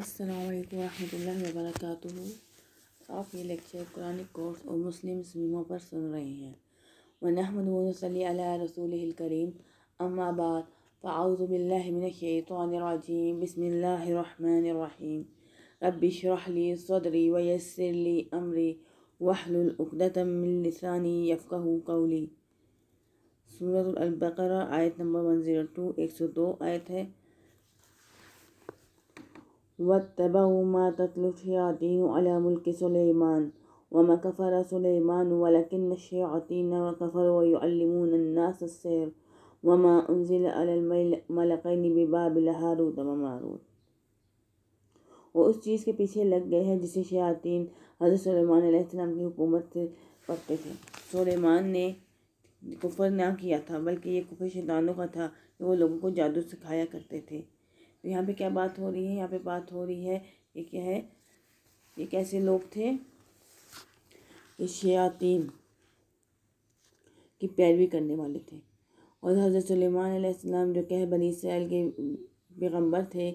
अस्सलाम वरहमतुल्लाहि वबरकatuh आप ये लेक्चर कुरान कोर्स और मुस्लिम मीमों पर सुन रहे हैं वनहमद रसूल करीम अम्माबाद फ़ाउज़बिल्लिमिनशैतरजीम बसमीम रबिशरहली सदरी वयसरली अमरी वहलुलदातमिलसानी यफ़क़ कौली सूरत आयत नंबर वन ज़ीरो टू एक सौ दो आयत है واتبعوا ما تتلو الشياطين على ملك سليمان وما كفر سليمان ولكن الشياطين كفروا ويعلمون الناس السير وما أنزل على الملقين ببابل هاروت وماروت ماروت वो उस चीज़ के पीछे लग गए हैं जिसे शयातीन हज़रत सलेमान आसमाम की हुकूमत से पढ़ते थे सलेमान ने कुफर ना किया था बल्कि ये कुफर शैतानों का था कि वो लोगों को जादू सिखाया करते तो यहाँ पे क्या बात हो रही है यहाँ पे बात हो रही है ये क्या है ये कैसे लोग थे ये शयातीन की पैरवी करने वाले थे और हज़रत सलेमान जो क्या है बनी इसराइल के पैगम्बर थे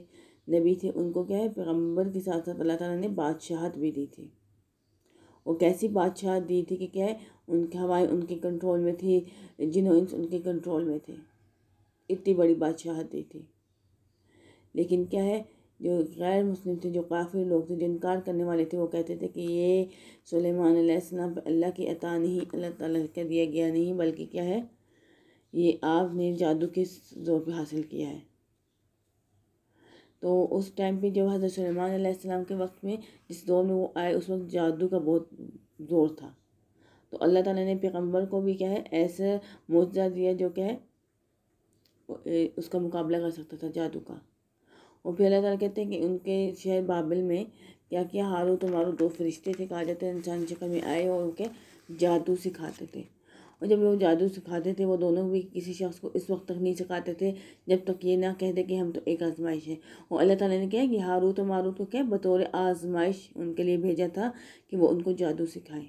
नबी थे उनको क्या है पैगम्बर के साथ साथ अल्लाह ताला ने बादशाहत भी दी थी वो कैसी बादशाहत दी थी कि क्या है उनके हवाएं उनके कंट्रोल में थी जिन्होंने उनके कंट्रोल में थे इतनी बड़ी बादशाहत दी थी लेकिन क्या है जो गैर मुस्लिम थे जो काफ़ी लोग थे जो इनकार करने वाले थे वो कहते थे कि ये सुलेमान अलैहिस्सलाम पर अल्लाह की अता नहीं अल्लाह ताला का दिया गया नहीं बल्कि क्या है ये आपने जादू के जोर पर हासिल किया है तो उस टाइम पे जब हज़रत सलेमान अलैहिस्सलाम के वक्त में जिस दौर में वो आए उस वक्त जादू का बहुत जोर था तो अल्लाह ताली ने पैगम्बर को भी क्या है ऐसा मुआवजा दिया जो क्या है उसका मुकाबला कर सकता था जादू का और फिर अल्लाह ताला कहते हैं कि उनके शहर बाबिल में क्या क्या हारो तुम्हारो दो फरिश्ते थे कहा जाते इंसान शक्ल में आए और उनके जादू सिखाते थे और जब वो जादू सिखाते थे वो दोनों भी किसी शख्स को इस वक्त तक नहीं सिखाते थे जब तक ये ना कहते कि हम तो एक आजमाइश है और अल्लाह ताला ने कहा कि हारूत तो मारूत को क्या बतौर आजमाइश उनके लिए भेजा था कि वो उनको जादू सिखाएं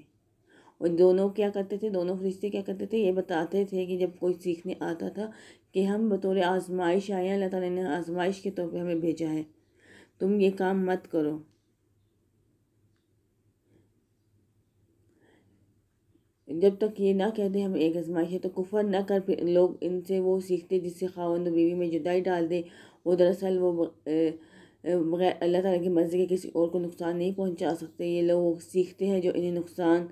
और दोनों क्या करते थे दोनों फरिश्ते क्या करते थे ये बताते थे कि जब कोई सीखने आता था कि हम बतौर आजमाइश आए हैं अल्लाह ताला ने आजमाइश के तौर पर हमें भेजा है तुम ये काम मत करो जब तक ये ना कहते हम एक आजमाइश है तो कुफर ना कर लोग इनसे वो सीखते जिससे खावन बीवी में जुदाई डाल दे वो दरअसल वो बगैर अल्लाह ताला की मर्ज़ी के किसी और को नुकसान नहीं पहुंचा सकते ये लोग सीखते हैं जो इन्हें नुकसान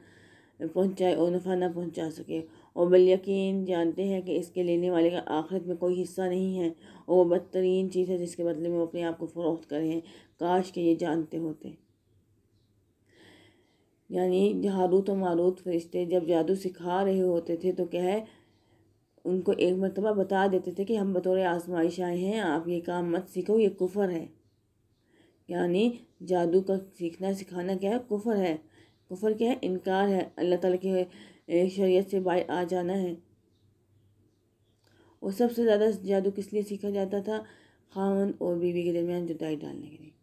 पहुँचाए और नफा ना पहुँचा सके और बल यकीन जानते हैं कि इसके लेने वाले का आखिरत में कोई हिस्सा नहीं है और वह बदतरीन चीज़ है जिसके बदले में वो अपने आप को फ़रोख्त करें काश के ये जानते होते यानी जहारूत और मारूत फरिश्ते जब जादू सिखा रहे होते थे तो क्या है उनको एक मरतबा बता देते थे कि हम बतौर आजमाइश आए हैं आप ये काम मत सीखो ये कुफर है यानी जादू का सीखना सिखाना क्या है कुफर है कुफर क्या है इनकार है अल्लाह ताला के शरीयत से बाहर आ जाना है और सबसे ज़्यादा जादू किस लिए सीखा जाता था खावन और बीवी के दरमियान जुदाई डालने के लिए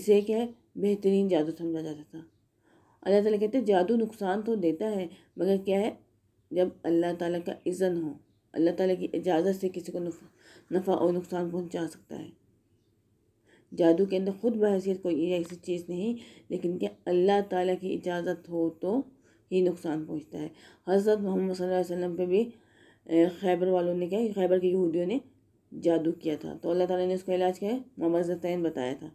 इसे क्या है बेहतरीन जादू समझा जाता था अल्लाह ताला कहते हैं जादू नुकसान तो देता है मगर क्या है जब अल्लाह ताला का इज़न हो अल्लाह ताला की इजाज़त से किसी को नफ़ा और नुकसान पहुंचा सकता है जादू के अंदर ख़ुद बहसीत कोई ऐसी चीज़ नहीं लेकिन कि अल्लाह ताला की इजाज़त हो तो ही नुकसान पहुंचता है हज़रत मोहम्मद सल्लल्लाहु अलैहि वसल्लम पे भी खैबर वालों ने क्या खैबर के यहूदियों ने जादू किया था तो अल्लाह ताला ने उसका इलाज क्या है मोहम्मद जतैन बताया था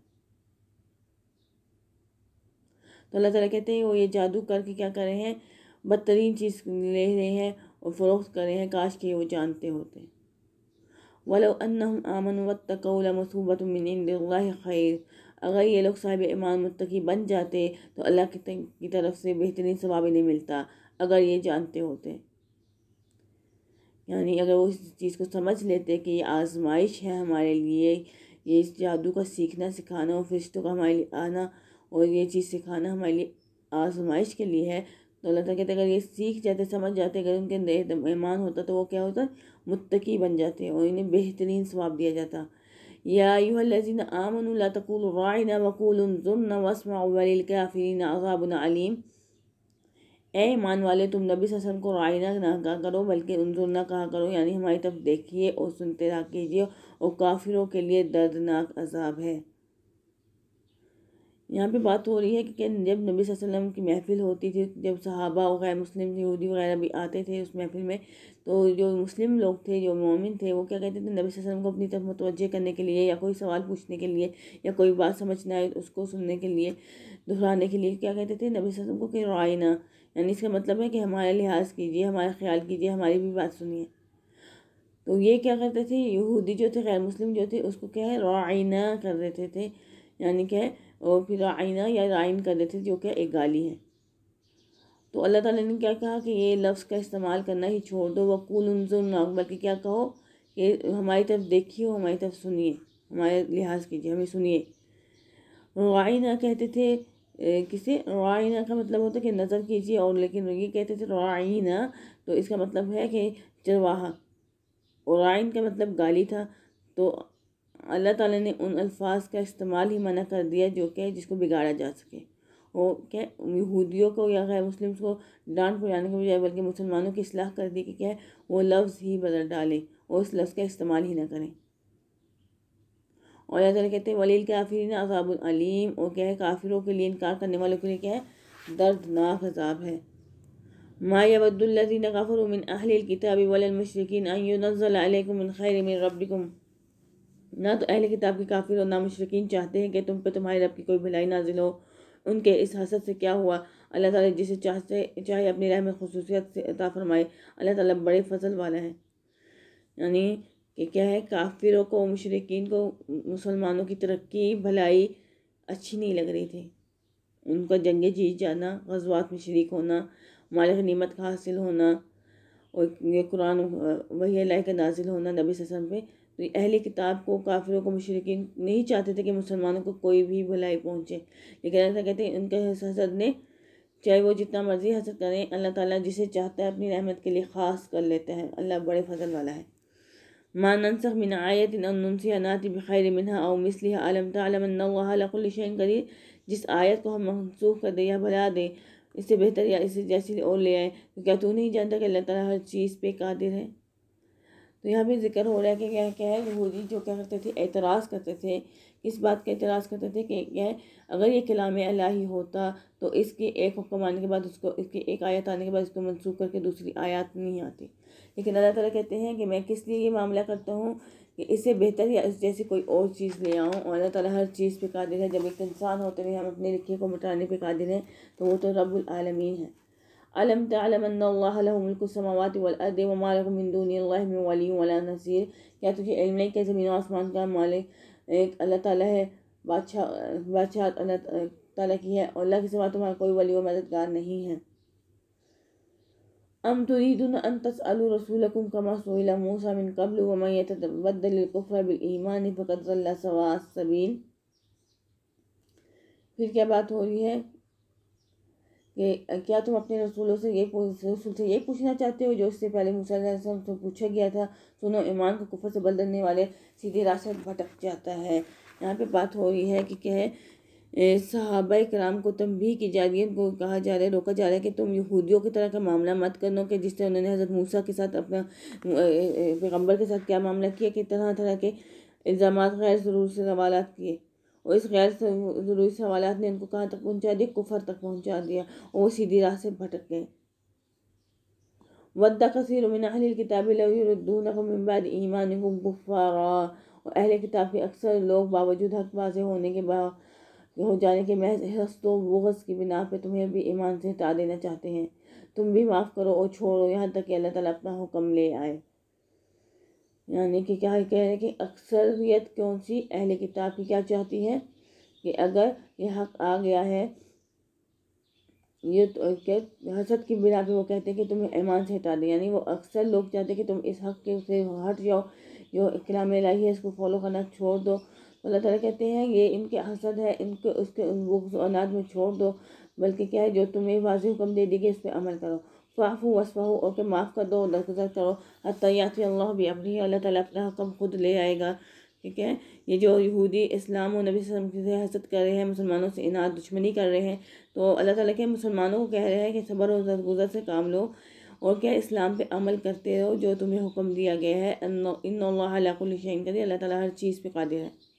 तो अल्लाह ताला कहते हैं वो ये जादू करके क्या कर रहे हैं बदतरीन चीज़ ले रहे हैं और फ़रोख्त कर रहे हैं काश के वो जानते होते ولو أنهم آمنوا واتقوا عند الله خير अगर ये लोग साहब ईमान मुतकी बन जाते तो अल्लाह की तरफ से बेहतरीन सवाब नहीं मिलता अगर ये जानते होते यानी अगर वो इस चीज़ को समझ लेते कि ये आजमाइश है हमारे लिए ये इस जादू का सीखना सिखाना और फिर का हमारे लिए आना और ये चीज़ सिखाना हमारे लिए आजमाइश के लिए है तो दौलत कहते अगर ये सीख जाते समझ जाते अगर उनके ईमान होता तो वो क्या होता मुत्तकी बन जाते और इन्हें बेहतरीन स्वाब दिया जाता या लजीन आमन ला तकूल रायना वकूल जुमना वसमा काफिरीन अलीम ए ईमान वाले तुम नबी ससन को रायना ना कहा करो बल्कि उनजुर ना कहा करो यानी हमारी तरफ देखिए और सुनते रहा कीजिए और काफिरों के लिए दर्दनाक अजाब है यहाँ पे बात हो रही है कि जब नबी वसल्लम की महफ़िल होती थी जब सहाबा वगैरह मुस्लिम यहूदी वगैरह भी आते थे उस महफ़िल में तो जो मुस्लिम लोग थे जो मोमिन थे वो क्या कहते थे नबी वसल्लम को अपनी तरफ मतवज़ करने के लिए या कोई सवाल पूछने के लिए या कोई बात समझना है उसको सुनने के लिए दोहराने के लिए क्या कहते थे नबी वसल्लम को कि रायना यानी इसका मतलब है कि हमारे लिहाज कीजिए हमारा ख्याल कीजिए हमारी भी बात सुनिए तो ये क्या करते थे यहूदी जो थे गैर मुस्लिम जो थे उसको क्या है रायना कर देते थे यानी क्या और फिर आइना या राइन कर देते जो कि एक गाली है तो अल्लाह ताला ने क्या कहा कि ये लफ्ज़ का इस्तेमाल करना ही छोड़ दो वकूल उनजुर नाक बल्कि क्या कहो कि हमारी तरफ देखिए हमारी तरफ सुनिए हमारे लिहाज कीजिए हमें सुनिए रोआना कहते थे किसे रोआना का मतलब होता है कि नज़र कीजिए और लेकिन ये कहते थे रोआना तो इसका मतलब है कि चरवाहा और का मतलब गाली था तो अल्लाह ताला ने उन अल्फाज का इस्तेमाल ही मना कर दिया जो कि जिसको बिगाड़ा जा सके वो क्या यहूदियों को या गैर मुस्लिम्स को डांट पुराने के बजाय बल्कि मुसलमानों की असलाह कर दी कि क्या है वो लफ्ज़ ही बदल डालें और उस लफ्ज़ का इस्तेमाल ही ना करें और अल्लाह ताला कहते हैं वलील काफिर अजाबुलम और क्या है काफिरों के लिए इनकार करने वालों के लिए क्या है दर्दनाक अजाब है मायाबद्दुल्लिन काफ़ुर मिन किताबी किताब वलमशरकिन अयुनज़ल अलैकुम खैर मिन ना तो अहले किताब के काफिर और ना मुशरकिन चाहते हैं कि तुम पे तुम्हारे रब की कोई भलाई नाजिल हो उनके इस हसद से क्या हुआ अल्लाह ताला जिसे चाहते चाहे अपनी राह में खसूसियत से अता फरमाए अल्लाह ताला बड़े फसल वाला है यानी कि क्या है काफिरों को मशरकिन को मुसलमानों की तरक्की भलाई अच्छी नहीं लग रही थी उनका जंग जीत जाना गजवात में शरीक होना मालिक नीमत का हासिल होना और ये कुरान वही लाइक का नाजिल होना नबी ससम पे तो अहले किताब को काफिरों को मशरक नहीं चाहते थे कि मुसलमानों को कोई भी भलाई पहुँचे लेकिन ऐसा कहते हैं उनके हसद ने चाहे वो जितना मर्ज़ी हसद करें अल्लाह ताला जिसे चाहता है अपनी रहमत के लिए ख़ास कर लेता है अल्लाह बड़े फजल वाला है माँ ननसख मिन आयत नुनसिया नाति बखैर मिनहा और मिसलिया आलम तलमशन करी जिस आयत को हम मनसूख कर दें या भला दें इससे बेहतर या इससे जैसी और ले आए तो क्या तू नहीं जानता कि अल्लाह ताली हर चीज़ पर कादिर है तो यहाँ भी जिक्र हो रहा है कि क्या क्या है यहूदी जो क्या करते थे एतराज़ करते थे इस बात का एतराज़ करते थे कि क्या अगर ये कलाम ही होता तो इसके एक हुक्म आने के बाद उसको इसके एक आयत आने के बाद इसको मनसूख करके दूसरी आयत नहीं आती लेकिन अल्लाह तला कहते हैं कि मैं किस लिए ये मामला करता हूँ कि इससे बेहतर या इस जैसी कोई और चीज़ ले आऊँ और अल्लाह ताली हर चीज़ पे कादिर है जब एक इंसान होते हुए हम अपने लिखे को मिटाने पर कादिर हैं तो वो तो रबालमीन है अलम तमकुसमावत वमालकुमिंदूनी वला नसीर क्या तुझे इल्म नहीं क्या ज़मीन आसमान का मालिक एक अल्लाह ताला है बादशाह बादशाह अल्लाह ताला की है अल्लाह के सिवा तुम्हारा कोई वली और मददगार नहीं है अम तुरीदुन अन तसअलु रसूलकुम कमा सुइला मूसा मिन कब्ल व मन यतबद्दल अल-कुफ्र फिर क्या बात हो रही है कि क्या तुम अपने रसूलों से ये रसूल से ये पूछना चाहते हो जो इससे पहले मुसलम से पूछा गया था सुनो ईमान को कुफर से बदलने वाले सीधे रास्ते भटक जाता है यहाँ पे बात हो रही है कि क्या है सहाब कराम को भी की जा रही है को कहा जा रहा है रोका जा रहा है कि तुम यहूदियों की तरह का मामला मत लो कि जिस तरह उन्होंने हज़रत मूसा के साथ अपना पैगम्बर के साथ क्या मामला किया कि तरह तरह के इल्ज़ाम गैर ज़रूर से सवाल किए और इस गैर ज़रूरी सवाल ने उनको कहाँ तक पहुँचा दिया कुफर तक पहुँचा दिया और वो सीधी राह से भटक गए वद्दा कसर मिन किताब ईमान गुफ़ारा और अहल किताब के अक्सर लोग बावजूद हक बाजे होने के बाद हो जाने के महज हस्तों वगज़ की बिना पर तुम्हें भी ईमान से हटा देना चाहते हैं तुम भी माफ़ करो और छोड़ो यहाँ तक कि अल्लाह ताला अपना हुक्म ले आए यानी कि क्या कह रहे हैं कि अक्सरियत कौन सी अहल किताब की क्या चाहती है कि अगर यह हक आ गया है ये तो हसद की बिना पर वो कहते हैं कि तुम्हें ईमान से हटा दें यानी वो अक्सर लोग चाहते हैं कि तुम इस हक के से हट जाओ जो इकलाम लाई है इसको फॉलो करना छोड़ दो अल्लाह तला कहते हैं ये इनके हसद है इनके उसके अनाज में छोड़ दो बल्कि क्या है जो तुम्हें वाजी हुक्म दे देगी इस पर अमल करो फ़ाफू वसफ़ाहू ओके माफ़ कर दो दरगुजर करो हत्यात अल्लाह भी अपनी अल्लाह ताला अपना हुक्म खुद ले आएगा ठीक है ये जो यहूदी इस्लाम और नबी वसम से हसद कर रहे हैं मुसलमानों से इनात दुश्मनी कर रहे हैं तो अल्लाह ताला के मुसलमानों को कह रहे हैं कि सबर और दरगुजर से काम लो और क्या इस्लाम पे अमल करते रहो जो तुम्हें हुक्म दिया गया है इन लाकुलशन करी अल्लाह ताला हर चीज़ पे कादिर है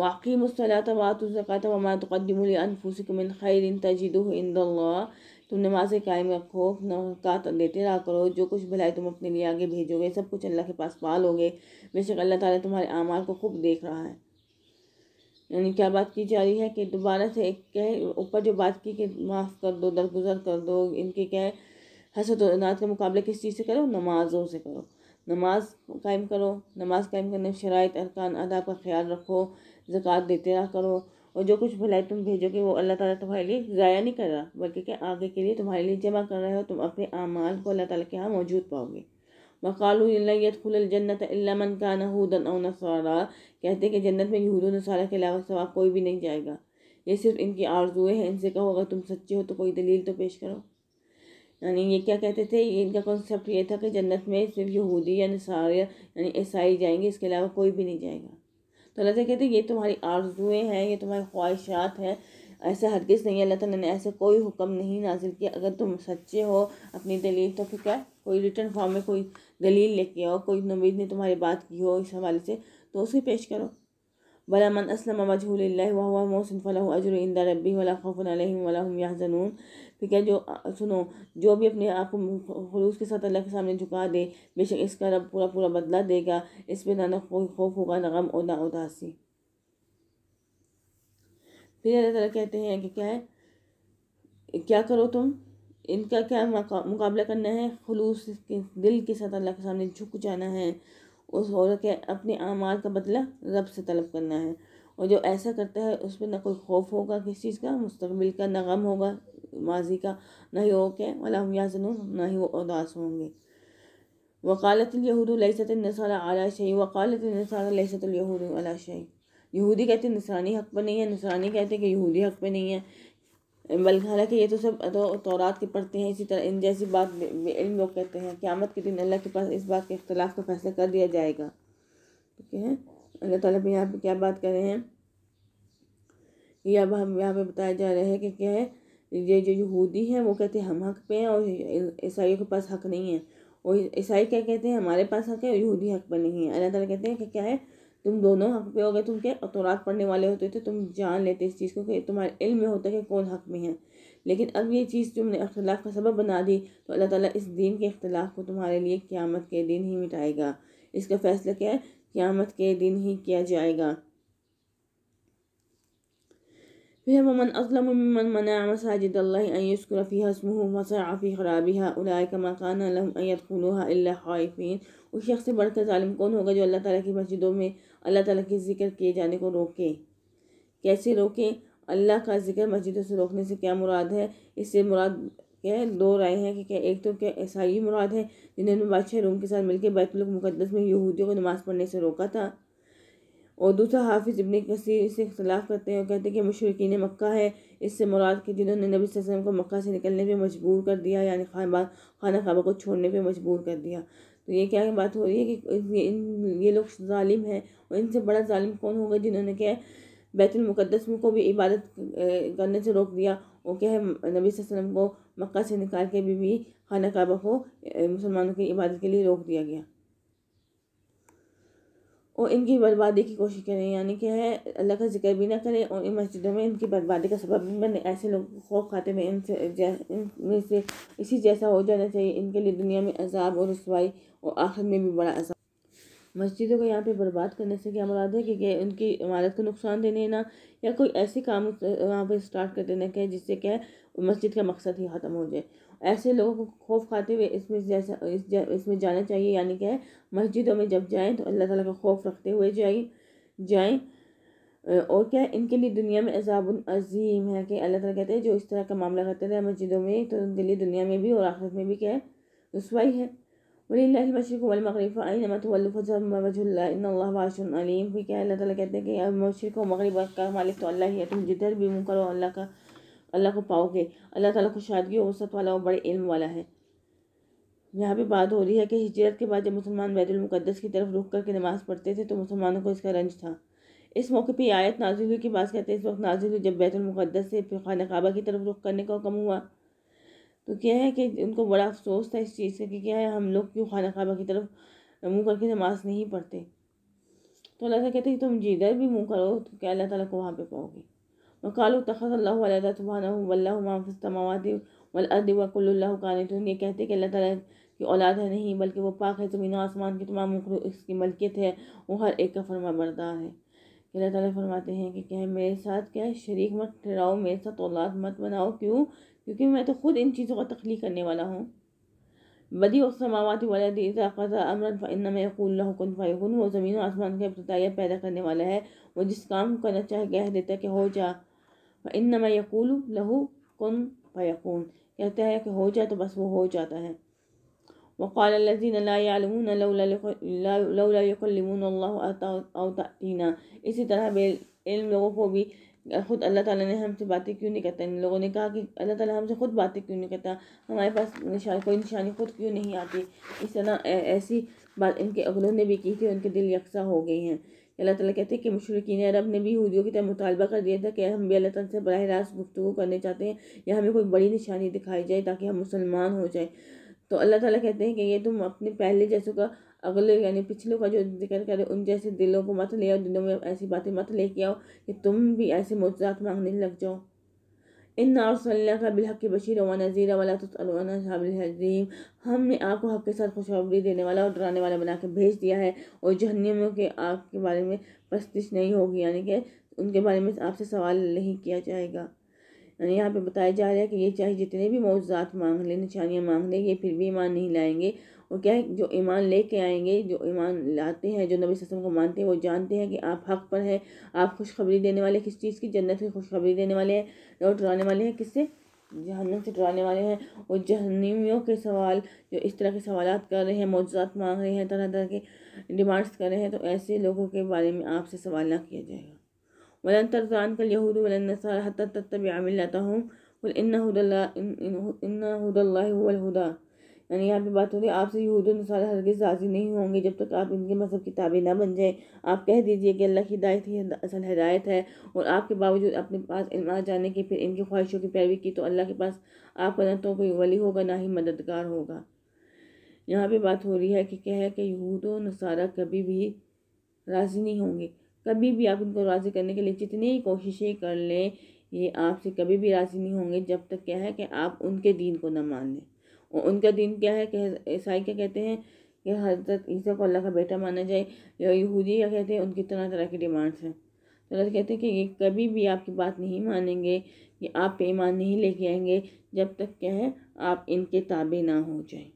वाकई मुसलात वात वमा तकदमफ़ूसिकमिन खैर तजिद इंद तुम नमाज कायम रखो नकात देते रहा करो जो कुछ भलाई तुम अपने लिए आगे भेजोगे सब कुछ अल्लाह के पास पालोगे बेशक अल्लाह ताला तुम्हारे आमाल को खूब देख रहा है यानी क्या बात की जा रही है कि दोबारा से एक कह ऊपर जो बात की कि माफ़ कर दो दरगुजर कर दो इनके क्या हसत हसरत अनाज का मुकाबला किस चीज़ से करो नमाजों से करो नमाज कायम करो नमाज कायम करने में अरकान अदा का ख्याल रखो ज़क़़त देते रहा करो और जो कुछ भलाई तुम भेजोगे वो अल्लाह ताला तुम्हारे लिए ज़ाया नहीं कर रहा बल्कि के आगे के लिए तुम्हारे लिए जमा कर रहे हो तुम अपने अमाल को अल्लाह ताला के यहाँ मौजूद पाओगे मकालजन्नत मन का नहूदन और कहते हैं कि जन्नत में यहूद नसारा के अलावा सवाब कोई भी नहीं जाएगा ये सिर्फ इनकी आरजुएँ हैं इनसे कहो अगर तुम सच्चे हो तो कोई दलील तो पेश करो यानी ये क्या कहते थे इनका कॉन्सेप्ट ये था कि जन्नत में सिर्फ यहूदी या नसार यानी ईसाई जाएंगे इसके अलावा कोई भी नहीं जाएगा तो अल्लाह से कहते हैं ये तुम्हारी आरजुएँ हैं ये तुम्हारी ख्वाहिशात हैं ऐसा हरगिज़ नहीं अल्लाह ताला ने ऐसे कोई हुक्म नहीं नाजिल किया अगर तुम सच्चे हो अपनी दलील तो फिर क्या कोई रिटर्न फॉर्म में कोई दलील लेके आओ कोई नवीद ने तुम्हारी बात की हो इस हवाले से तो उसे पेश करो भला मन असलम वजह मोहसिन फ़ला अजर इंदा रबी वाला खौफ़न वाला हम जनून ठीक है जो सुनो जो भी अपने आप को खलूस के साथ अल्लाह के सामने झुका दे बेशक इसका रब पूरा पूरा बदला देगा इस पर ना ना कोई खौफ होगा ना गम और ना उदासी फिर अल्लाह तला कहते हैं कि क्या है क्या करो तुम इनका क्या मुकाबला करना है खलूस के दिल के साथ अल्लाह के सामने झुक जाना है उस औरत के अपने आमाल का बदला रब से तलब करना है और जो ऐसा करता है उस पर ना कोई खौफ होगा किस चीज़ का मुस्तबिल का ना गम होगा माजी का ना ही ओके वाला वलम ना ही वो उदास होंगे वकालतलूद लसतनसारा आला शही वकालतनसारा लसतलूद अला शही यहूदी कहते हैं नसरानी हक पर नहीं है नसरानी कहते कि यहूदी हक पर नहीं है बल्कि हालांकि ये तो सब तो तौरात के पढ़ते हैं इसी तरह इन जैसी बात इन लोग कहते हैं क़्यामत के दिन अल्लाह के पास इस बात के अख्तिलाफ़ का फैसला कर दिया जाएगा ठीक है अल्लाह ताला भी यहाँ पे क्या बात कर रहे हैं कि अब हम यहाँ पे बताया जा रहा है कि क्या है ये जो यहूदी हैं वो कहते हैं हम हक पे हैं और ईसाइयों के पास हक नहीं है और ईसाई क्या कहते हैं हमारे पास हक है और यहूदी हक पर नहीं है अल्लाह ताला कहते हैं कि क्या है तुम दोनों हक पे हो गए तुम क्या तौरात पढ़ने वाले होते तो तुम जान लेते इस चीज़ को कि तुम्हारे इल्म में होता है कि कौन हक में है लेकिन अब ये चीज़ तुमने अख्तिलाफ़ का सबब बना दी तो अल्लाह ताला इस दीन के अख्तिलाफ़ को तुम्हारे लिए क़्यामत के दिन ही मिटाएगा इसका फ़ैसला क्या है क़्यामत के दिन ही किया जाएगा فهم من أظلم ممن منع مساجد الله أن يذكر فيها اسمه وسعى في خرابها أولئك ما كان لهم أن يدخلوها إلا خائفين उस शख्स से बढ़कर ालिम कौन होगा जो अल्लाह ताला की मस्जिदों में अल्लाह ताला के जिक्र किए जाने को रोके कैसे रोके अल्लाह का जिक्र मस्जिदों से रोकने से क्या मुराद है इससे मुराद क्या दो राय हैं कि क्या एक तो क्या ईसाई मुराद है जिन्होंने बादशाह रूम के साथ मिलकर बैतुल मुकदस में यहूदियों को नमाज़ पढ़ने से रोका था और दूसरा हाफिज़ इबन कसी इससे इख्तलाफ करते हैं और कहते हैं कि मशरकिन मक्का है इससे मुराद के जिन्होंने नबी वसम को मक्का से निकलने पर मजबूर कर दिया यानी खाना खाना खाबा को छोड़ने पर मजबूर कर दिया तो ये क्या बात हो रही है कि ये इन ये लोग ालिम हैं और इनसे बड़ा ालिम कौन होगा जिन्होंने क्या बैतुलमक़दस को भी इबादत करने से रोक दिया और क्या है नबी वसम को मक्का से निकाल के भी, भी खाना खाबा को मुसलमानों की इबादत के लिए रोक दिया गया और इनकी बर्बादी की कोशिश करें यानी कि है अल्लाह का जिक्र भी ना करें और इन मस्जिदों में इनकी बर्बादी का सबब भी बने ऐसे लोगों को खौफ खाते में इनसे इनमें से इसी जैसा हो जाना चाहिए इनके लिए दुनिया में अजाब और रसवाई और आखिर में भी बड़ा अजाब मस्जिदों को यहाँ पे बर्बाद करने से क्या मुराद है कि, उनकी इमारत को नुकसान देने ना या कोई ऐसे काम वहाँ पर स्टार्ट कर देना क्या जिससे क्या मस्जिद का मकसद ही ख़त्म हो जाए ऐसे लोगों को खौफ खाते हुए इसमें जैसा इस जा, इसमें जाना चाहिए यानी क्या है मस्जिदों में जब जाएँ तो अल्लाह ताला का खौफ रखते हुए जाए जाएँ और क्या इनके लिए दुनिया में अजाब अजीम है कि अल्लाह ताला कहते हैं जो इस तरह का मामला करते रहे मस्जिदों में तो उनके लिए दुनिया में भी और आखिरत में भी क्या है रसवाई है वलीमशरक वलमगरब आइन वजल्लाशन अलीम भी क्या अल्लाह ताला कहते हैं कि मशरक व का मालिक तो अल्लाह ही है तुम जिधर भी मुँह करो अल्लाह का अल्लाह को पाओगे अल्लाह ताला खुशादगी वसत वाला और बड़े इल्म वाला है यहाँ भी बात हो रही है कि हिजरत के बाद जब मुसलमान बैतुलमक़दस की तरफ रुख करके नमाज़ पढ़ते थे तो मुसलमानों को इसका रंज था इस मौके पर आयत नाजिल हुई की बात कहते हैं इस वक्त नाजिल हुई जब बैतुलमक़दस से फिर खाना काबा की तरफ रुख करने का हुक्म हुआ तो क्या है कि उनको बड़ा अफसोस था इस चीज़ का कि क्या है हम लोग क्यों खाना ख़बा की तरफ मुँह करके नमाज़ नहीं पढ़ते तो अल्लाह कहते हैं तुम जिधर भी मुँह करो तो क्या अल्लाह ताला को वहाँ पे पाओगे वकालू तखल्लाफ़ानवाद वलअद वकुल्ला कानतून ये कहते कि अल्लाह ताला की औलाद है नहीं बल्कि वो पाक है ज़मीन आसमान की तमाम इसकी मलकियत है वो हर एक का फरमा बरदार है अल्लाह ताला फरमाते हैं कि क्या मेरे साथ क्या शरीक मत ठहराओ मेरे साथ औलाद मत बनाओ क्यों क्योंकि मैं तो ख़ुद इन चीज़ों का तख्लीक करने वाला हूँ बदी समावत वालदा अमरन फ़ैन में यकूल्लाकुन फ़ैकुन वो ज़मीन आसमान का इब्तदाया पैदा करने वाला है वो जिस काम को करना चाहे कह देता है कि हो जा इन यकूल लहू कन फ़यकून कहता है कि हो जाए तो बस वो हो जाता है वक़ाल लजीन इसी तरह बे इन लोगों को भी ख़ुद अल्लाह ताला ने हमसे बातें क्यों नहीं करता इन लोगों ने कहा कि अल्लाह ताला हमसे ख़ुद बातें क्यों नहीं करता हमारे पास निशान कोई निशानी ख़ुद क्यों नहीं आती इस तरह ऐसी बात इनके अगलों ने भी की थी उनके दिल यकसा हो गई हैं अल्लाह ताला कहते हैं कि मशरकिन अरब ने भी हूदियों की तरह मुतालबा कर दिया था कि हम भी अल्लाह ताला से बरह रास्त गुफ्तु करने चाहते हैं या हमें कोई बड़ी निशानी दिखाई जाए ताकि हम मुसलमान हो जाए तो अल्लाह ताला कहते हैं कि ये तुम अपने पहले जैसों का अगले यानी पिछले का जो जिक्र करें उन जैसे दिलों को मत ले आओ दिलों में ऐसी बातें मत लेके आओ कि तुम भी ऐसे मुआवजात मांगने लग जाओ इन नारसल्ला का बिलहक बशीर व नज़ीर वाला तसलबीम हमने आपको हक के साथ खुशखबरी देने वाला और डराने वाला बना के भेज दिया है और जहनीम के आग के बारे में पस्तिश नहीं होगी यानी कि उनके बारे में आपसे सवाल नहीं किया जाएगा यानी यहाँ पे बताया जा रहा है कि ये चाहे जितने भी मौजात मांग लें निशानियाँ मांग लें ये फिर भी ईमान नहीं लाएंगे वो क्या है जो ईमान लेके आएंगे जो ईमान लाते हैं जो नबी सस्म को मानते हैं वो जानते हैं कि आप हक पर हैं आप खुशखबरी देने वाले किस चीज़ की जन्नत की खुशखबरी देने वाले हैं और डराने वाले हैं किससे जहन्नम से डराने वाले हैं और जहनीमियों के सवाल जो इस तरह के सवाल कर रहे हैं मौजात मांग रहे हैं तरह तरह के डिमांड्स कर रहे हैं तो ऐसे लोगों के बारे में आपसे सवाल ना किया जाएगा वलन तरजान कल यहूद वलन हत तब आमिल लाता हूँ कुल इन्ना हुदल्ला इन्ना हुदल्ला हुदा यानी यहाँ पे बात हो रही है आपसे यहूद नसारा हरगिज राजी नहीं होंगे जब तक आप इनके मजहब की ताबे ना बन जाएँ आप कह दीजिए कि अल्लाह की हिदायत ही असल हदायत है और आपके बावजूद अपने पास इल्म आ जाने की फिर इनकी ख्वाहिशों की पैरवी की तो अल्लाह के पास आपका ना तो कोई वली होगा ना ही मददगार होगा यहाँ पे बात हो रही है कि क्या है कि यहूद नसारा कभी भी राज़ी नहीं होंगे कभी भी आप इनको राज़ी करने के लिए जितनी कोशिशें कर लें ये आपसे कभी भी राज़ी नहीं होंगे जब तक क्या है कि आप उनके दीन को ना मान लें उनका दिन क्या है ईसाई क्या कहते हैं कि हजरत ईसा को अल्लाह का बेटा माना जाए या यहूदी क्या कहते हैं उनकी तरह तरह की डिमांड्स हैं तो अल्लाह कहते हैं कि ये कभी भी आपकी बात नहीं मानेंगे कि आप पे ईमान नहीं लेके आएंगे जब तक क्या है आप इनके ताबे ना हो जाए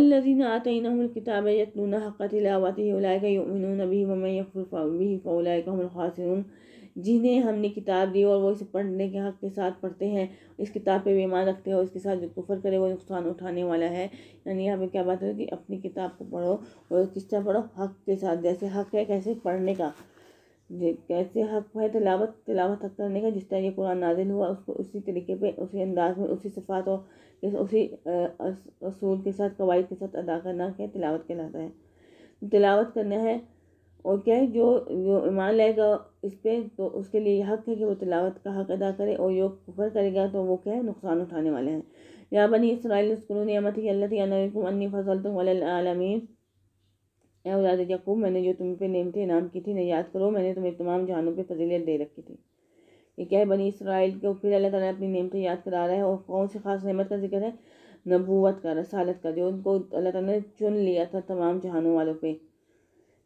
अल्लाजीन आतनाकिताब यतनून हक़ तिलावत का युमिन नबी वमय फ़ुल का खासिन जिन्हें हमने किताब दी और वो इसे पढ़ने के हक के साथ पढ़ते हैं इस किताब पे बेमान रखते हैं और इसके साथ जो कुफर करे वो नुकसान उठाने वाला है यानी यहाँ पे क्या बात है कि अपनी किताब को पढ़ो और किस तरह पढ़ो हक के साथ जैसे हक है कैसे पढ़ने का कैसे हक है तलावत तलावत हक करने का जिस तरह ये कुरान नाजिल हुआ उसको उसी तरीके पर उसी अंदाज में उसी सफ़ात और उसी असूल के साथ कवायद के साथ अदा करना क्या तिलावत कहलाता है तो तिलावत करना है और क्या है जो जो ईमान लेगा इस पर तो उसके लिए हक है कि वो तिलावत का हक अदा करे और योग कुफर करेगा तो वो क्या है नुकसान उठाने वाले हैं या बनी इसराइल नियमत अन्नी फसल तुम आलमीन औलाद यकूब मैंने जो तुम पे नेमते इनाम की थी न याद करो मैंने तुम्हें तमाम जहानों पर फजीलत दे रखी थी ये क्या है बनी इसराइल को फिर अल्लाह ताला अपनी नेमतें याद करा रहा है और कौन सी खास नेमत का जिक्र है नबूवत का रसालत का जो उनको अल्लाह ताली ने चुन लिया था तमाम जहानों वालों पर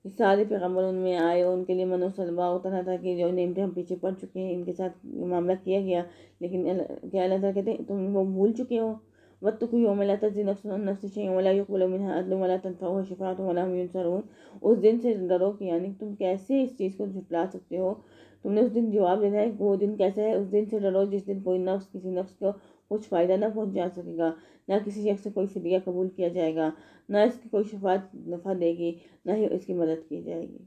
सारे पैगम्बर उनमें आए उनके लिए मनोसलवा उतरा था कि जो नेमटे हम पीछे पड़ चुके हैं इनके साथ मामला किया गया लेकिन क्या अल्लाह ताला कहते हैं तुम वो भूल चुके हो वक्त तो कोई वमला तजी उस दिन से डरो कि यानी तुम कैसे इस चीज़ को झुटला सकते हो तुमने उस दिन जवाब देना है वो दिन कैसा है उस दिन से डरो जिस दिन कोई नफ्स किसी नफ्स को कुछ फ़ायदा ना पहुँचा सकेगा ना किसी शख्स से कोई फिदिया कबूल किया जाएगा ना इसकी कोई शफात नफ़ा देगी ना ही इसकी मदद की जाएगी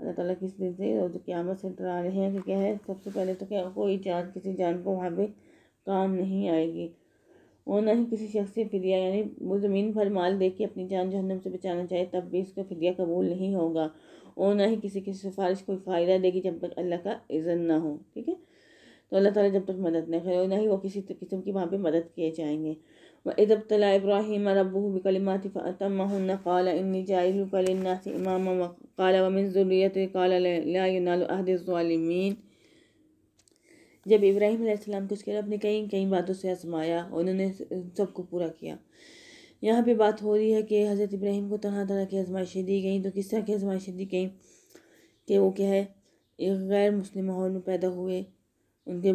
अल्लाह ताला किस दिन से रोज़ क़्यामत से डरा रहे हैं कि क्या है सबसे पहले तो क्या कोई जान किसी जान को वहाँ पर काम नहीं आएगी और ना ही किसी शख्स से फिदिया यानी वो ज़मीन भर माल दे के अपनी जान जहनम से बचाना चाहे तब भी इसका फिदिया कबूल नहीं होगा और ना ही किसी की सिफारिश कोई फ़ायदा देगी जब तक अल्लाह का इज़न ना हो ठीक है तो अल्लाह ताला जब तक मदद ना करे और ना ही वो किसी किस्म की वहाँ पे मदद किए जाएंगे वबतला इब्राहिम रबूबिकलिमात फ़तमहन काल इन्नी जायलकलनास इमाम काल वमिन ज़ुरियत काल लालहदीन जब इब्राहिम आसमाम को उसके रब कई कई बातों से आजमाया उन्होंने सबको पूरा किया यहाँ पे बात हो रही है कि हज़रत इब्राहिम को तरह तरह की आजमाइशें दी गई तो किस तरह की आजमाइशें दी गई कि वो क्या है गैर मुस्लिम माहौल में पैदा हुए उनके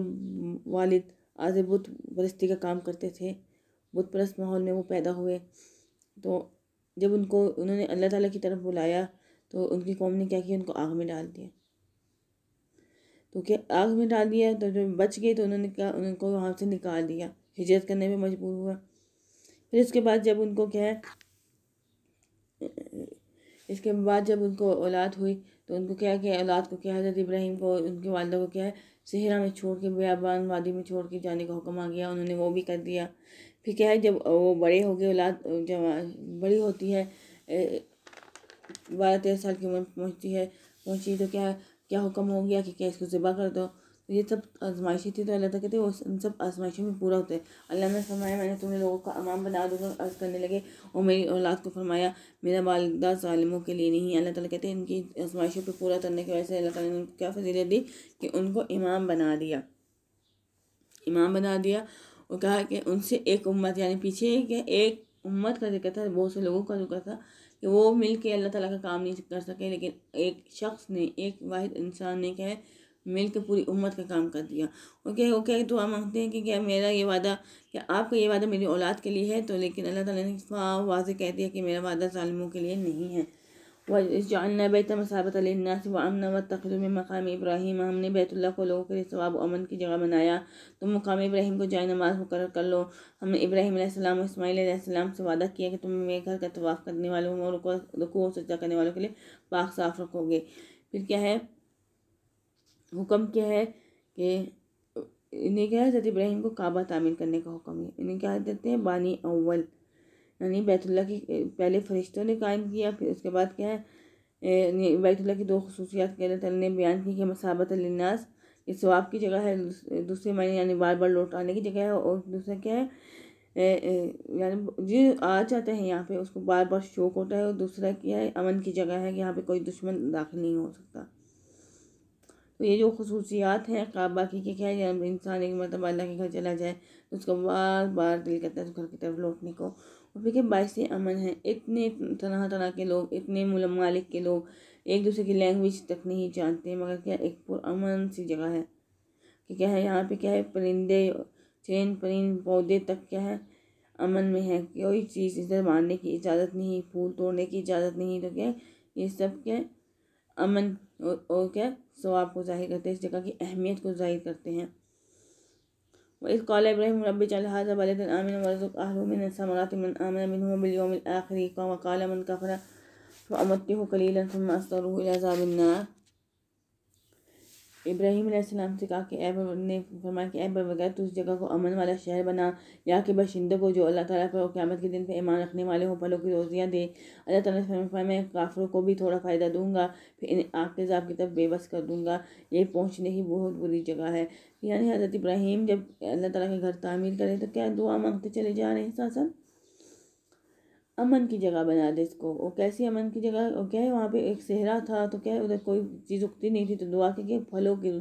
वालिद आज़बुत परस्ती का काम करते थे बुत परस्त माहौल में वो पैदा हुए तो जब उनको उन्होंने अल्लाह ताला की तरफ बुलाया तो उनकी कौम ने क्या किया उनको आग में डाल दिया तो क्या आग में डाल दिया तो जब बच गए तो उन्होंने क्या उनको वहाँ से निकाल दिया हिजरत करने में मजबूर हुआ फिर इसके बाद जब उनको क्या है इसके बाद जब उनको औलाद हुई तो उनको क्या कि औलाद को क्या हज़रत इब्राहिम को उनके वालदा को क्या है सहरा में छोड़ के बयाबान वादी में छोड़ के जाने का हुक्म आ गया उन्होंने वो भी कर दिया फिर क्या है जब वो बड़े हो गए औलाद जब बड़ी होती है बारह तेरह साल की उम्र पहुँचती है पहुँची तो क्या क्या हुक्म हो गया कि क्या इसको ज़िबा कर दो तो ये सब आजमाइशें थी तो अल्लाह तक कहते वो उन सब आजमाइशों में पूरा होता है अल्लाह ने फरमाया मैंने तुम्हें लोगों का अमाम बना दो अर्ज़ करने लगे और मेरी औलाद को फरमाया मेरा वालदा ालिमों के लिए नहीं अल्लाह ताला कहते इनकी आजमाइशों पर पूरा करने की वजह से अल्लाह तक क्या फजीलत दी कि उनको इमाम बना दिया इमाम बना दिया और कहा कि उनसे एक उम्मत यानी पीछे के एक उम्मत का जिक्र था बहुत से लोगों का जिक्र था कि वो मिल के अल्लाह ताला का काम नहीं कर सके लेकिन एक शख्स ने एक वाद इंसान ने क्या है मिल के पूरी उम्मत का काम कर दिया ओके क्या वो क्या दुआ मांगते हैं कि क्या मेरा ये वादा क्या आपका ये वादा मेरी औलाद के लिए है तो लेकिन अल्लाह ताला ने वाज कह दिया कि मेरा वादा ालमों के लिए नहीं है वजन बैत मसाबत लन्नास व अमन वतखद में मकाम इब्राहिम हमने बैतुल्ला को लोगों के लिए सवाब अमन की जगह बनाया तुम तो मकाम इब्राहिम को जाए नमाज मुकर कर लो हमने इब्राहिम और इसमाईलम से वादा किया कि तुम मेरे घर का तवाफ़ करने वालों और रुको सज्जा करने वालों के लिए पाक साफ रखोगे फिर क्या है हुक्म क्या है कि इन्हें क्या है हज़रत इब्राहिम को काबा तामीर करने का हुक्म है इन्हें क्या देते हैं बानी अव्वल यानी बैतुल्ला की पहले फरिश्तों ने कायम किया फिर उसके बाद क्या है बैतुल्ला की दो खसूसियात के अल्लाह तला ने बयान की कि मसाबत अलनास ये स्वाब की जगह है दूसरे मायने यानी बार बार लौट आने की जगह है और दूसरा क्या है यानी जो आ जाते हैं यहाँ पे उसको बार बार शौक होता है और दूसरा क्या है अमन की जगह है कि यहाँ पर कोई दुश्मन दाखिल नहीं हो सकता तो ये जो खसूसियात हैं काबा की क्या है इंसान एक मतलब अल्लाह के घर चला जाए तो उसका बार बार दिल करता है उस घर की तरफ लौटने को अफ्रीका बाईस अमन है इतने तरह तरह के लोग इतने ममालिक के लोग एक दूसरे की लैंग्वेज तक नहीं जानते मगर क्या एक पुरान सी जगह है कि क्या है यहाँ पे क्या है परिंदे चैन परिंद पौधे तक क्या है अमन में है कोई चीज़ इधर मारने की इजाज़त नहीं फूल तोड़ने की इजाज़त नहीं तो क्या ये सब क्या अमन और, और क्या स्वाब को जाहिर करते हैं इस जगह की अहमियत को जाहिर करते हैं وإذ قال إبراهيم رب اجعل هذا بلدا آمنا وارزق أهله من الثمرات من آمن منهم باليوم الآخر وقال من كفر فأمته قليلا ثم أصدره إلى عذاب النار इब्राहिम सलाम से कहा कि ऐब ने फरमाया कि ऐब वगैरह तो उस जगह को अमन वाला शहर बना या कि बशिंदों को जो अल्लाह ताला पर क़्यामत के दिन पर ईमान रखने वाले हों फलों की रोज़ियाँ दे अल्लाह ताला ने फरमाया मैं काफरों को भी थोड़ा फ़ायदा दूंगा फिर इन्हें आग के की तरफ बेबस कर दूँगा ये पहुँचने ही बहुत बुरी जगह है यानी हज़रत इब्राहिम जब अल्लाह तला के घर तामीर करें तो क्या दुआ मांगते चले जा रहे हैं साथ साथ अमन की जगह बना दे इसको वो कैसी अमन की जगह वो क्या है वहाँ पे एक सेहरा था तो क्या है उधर कोई चीज़ उगती नहीं थी तो दुआ के फलों के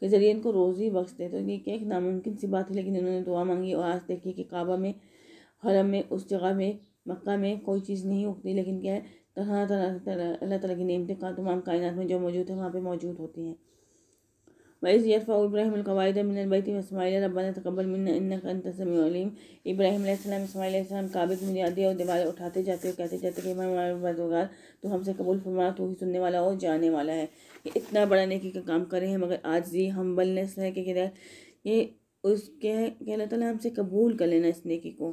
के ज़रिए इनको रोज़ी बख्शते तो ये क्या एक नामुमकिन सी बात है लेकिन इन्होंने दुआ मांगी और आज देखिए कि काबा में हरम में उस जगह में मक्का में कोई चीज़ नहीं उगती लेकिन क्या है तरह तरह अल्लाह तला की नियमतें तमाम कायनात में जो मौजूद है वहाँ पर मौजूद होती हैं وإذ يرفع إبراهيم القواعد من البيت وإسماعيل ربنا تقبل منا إنك أنت السميع العليم इब्राहिम अलैहिस्सलाम इस्माइल अलैहिस्सलाम काबे की बुनियादी और दीवारें उठाते जाते हुए कहते जाते कि हमारे बदोगार तो हमसे कबूल फरमा तू ही सुनने वाला और जाने वाला है इतना बड़ा नेकी का काम कर रहे हैं मगर आज जी हम्बलनेस है कि ये उसके कि अल्लाह ताला हमसे कबूल कर लेना इस नेकी को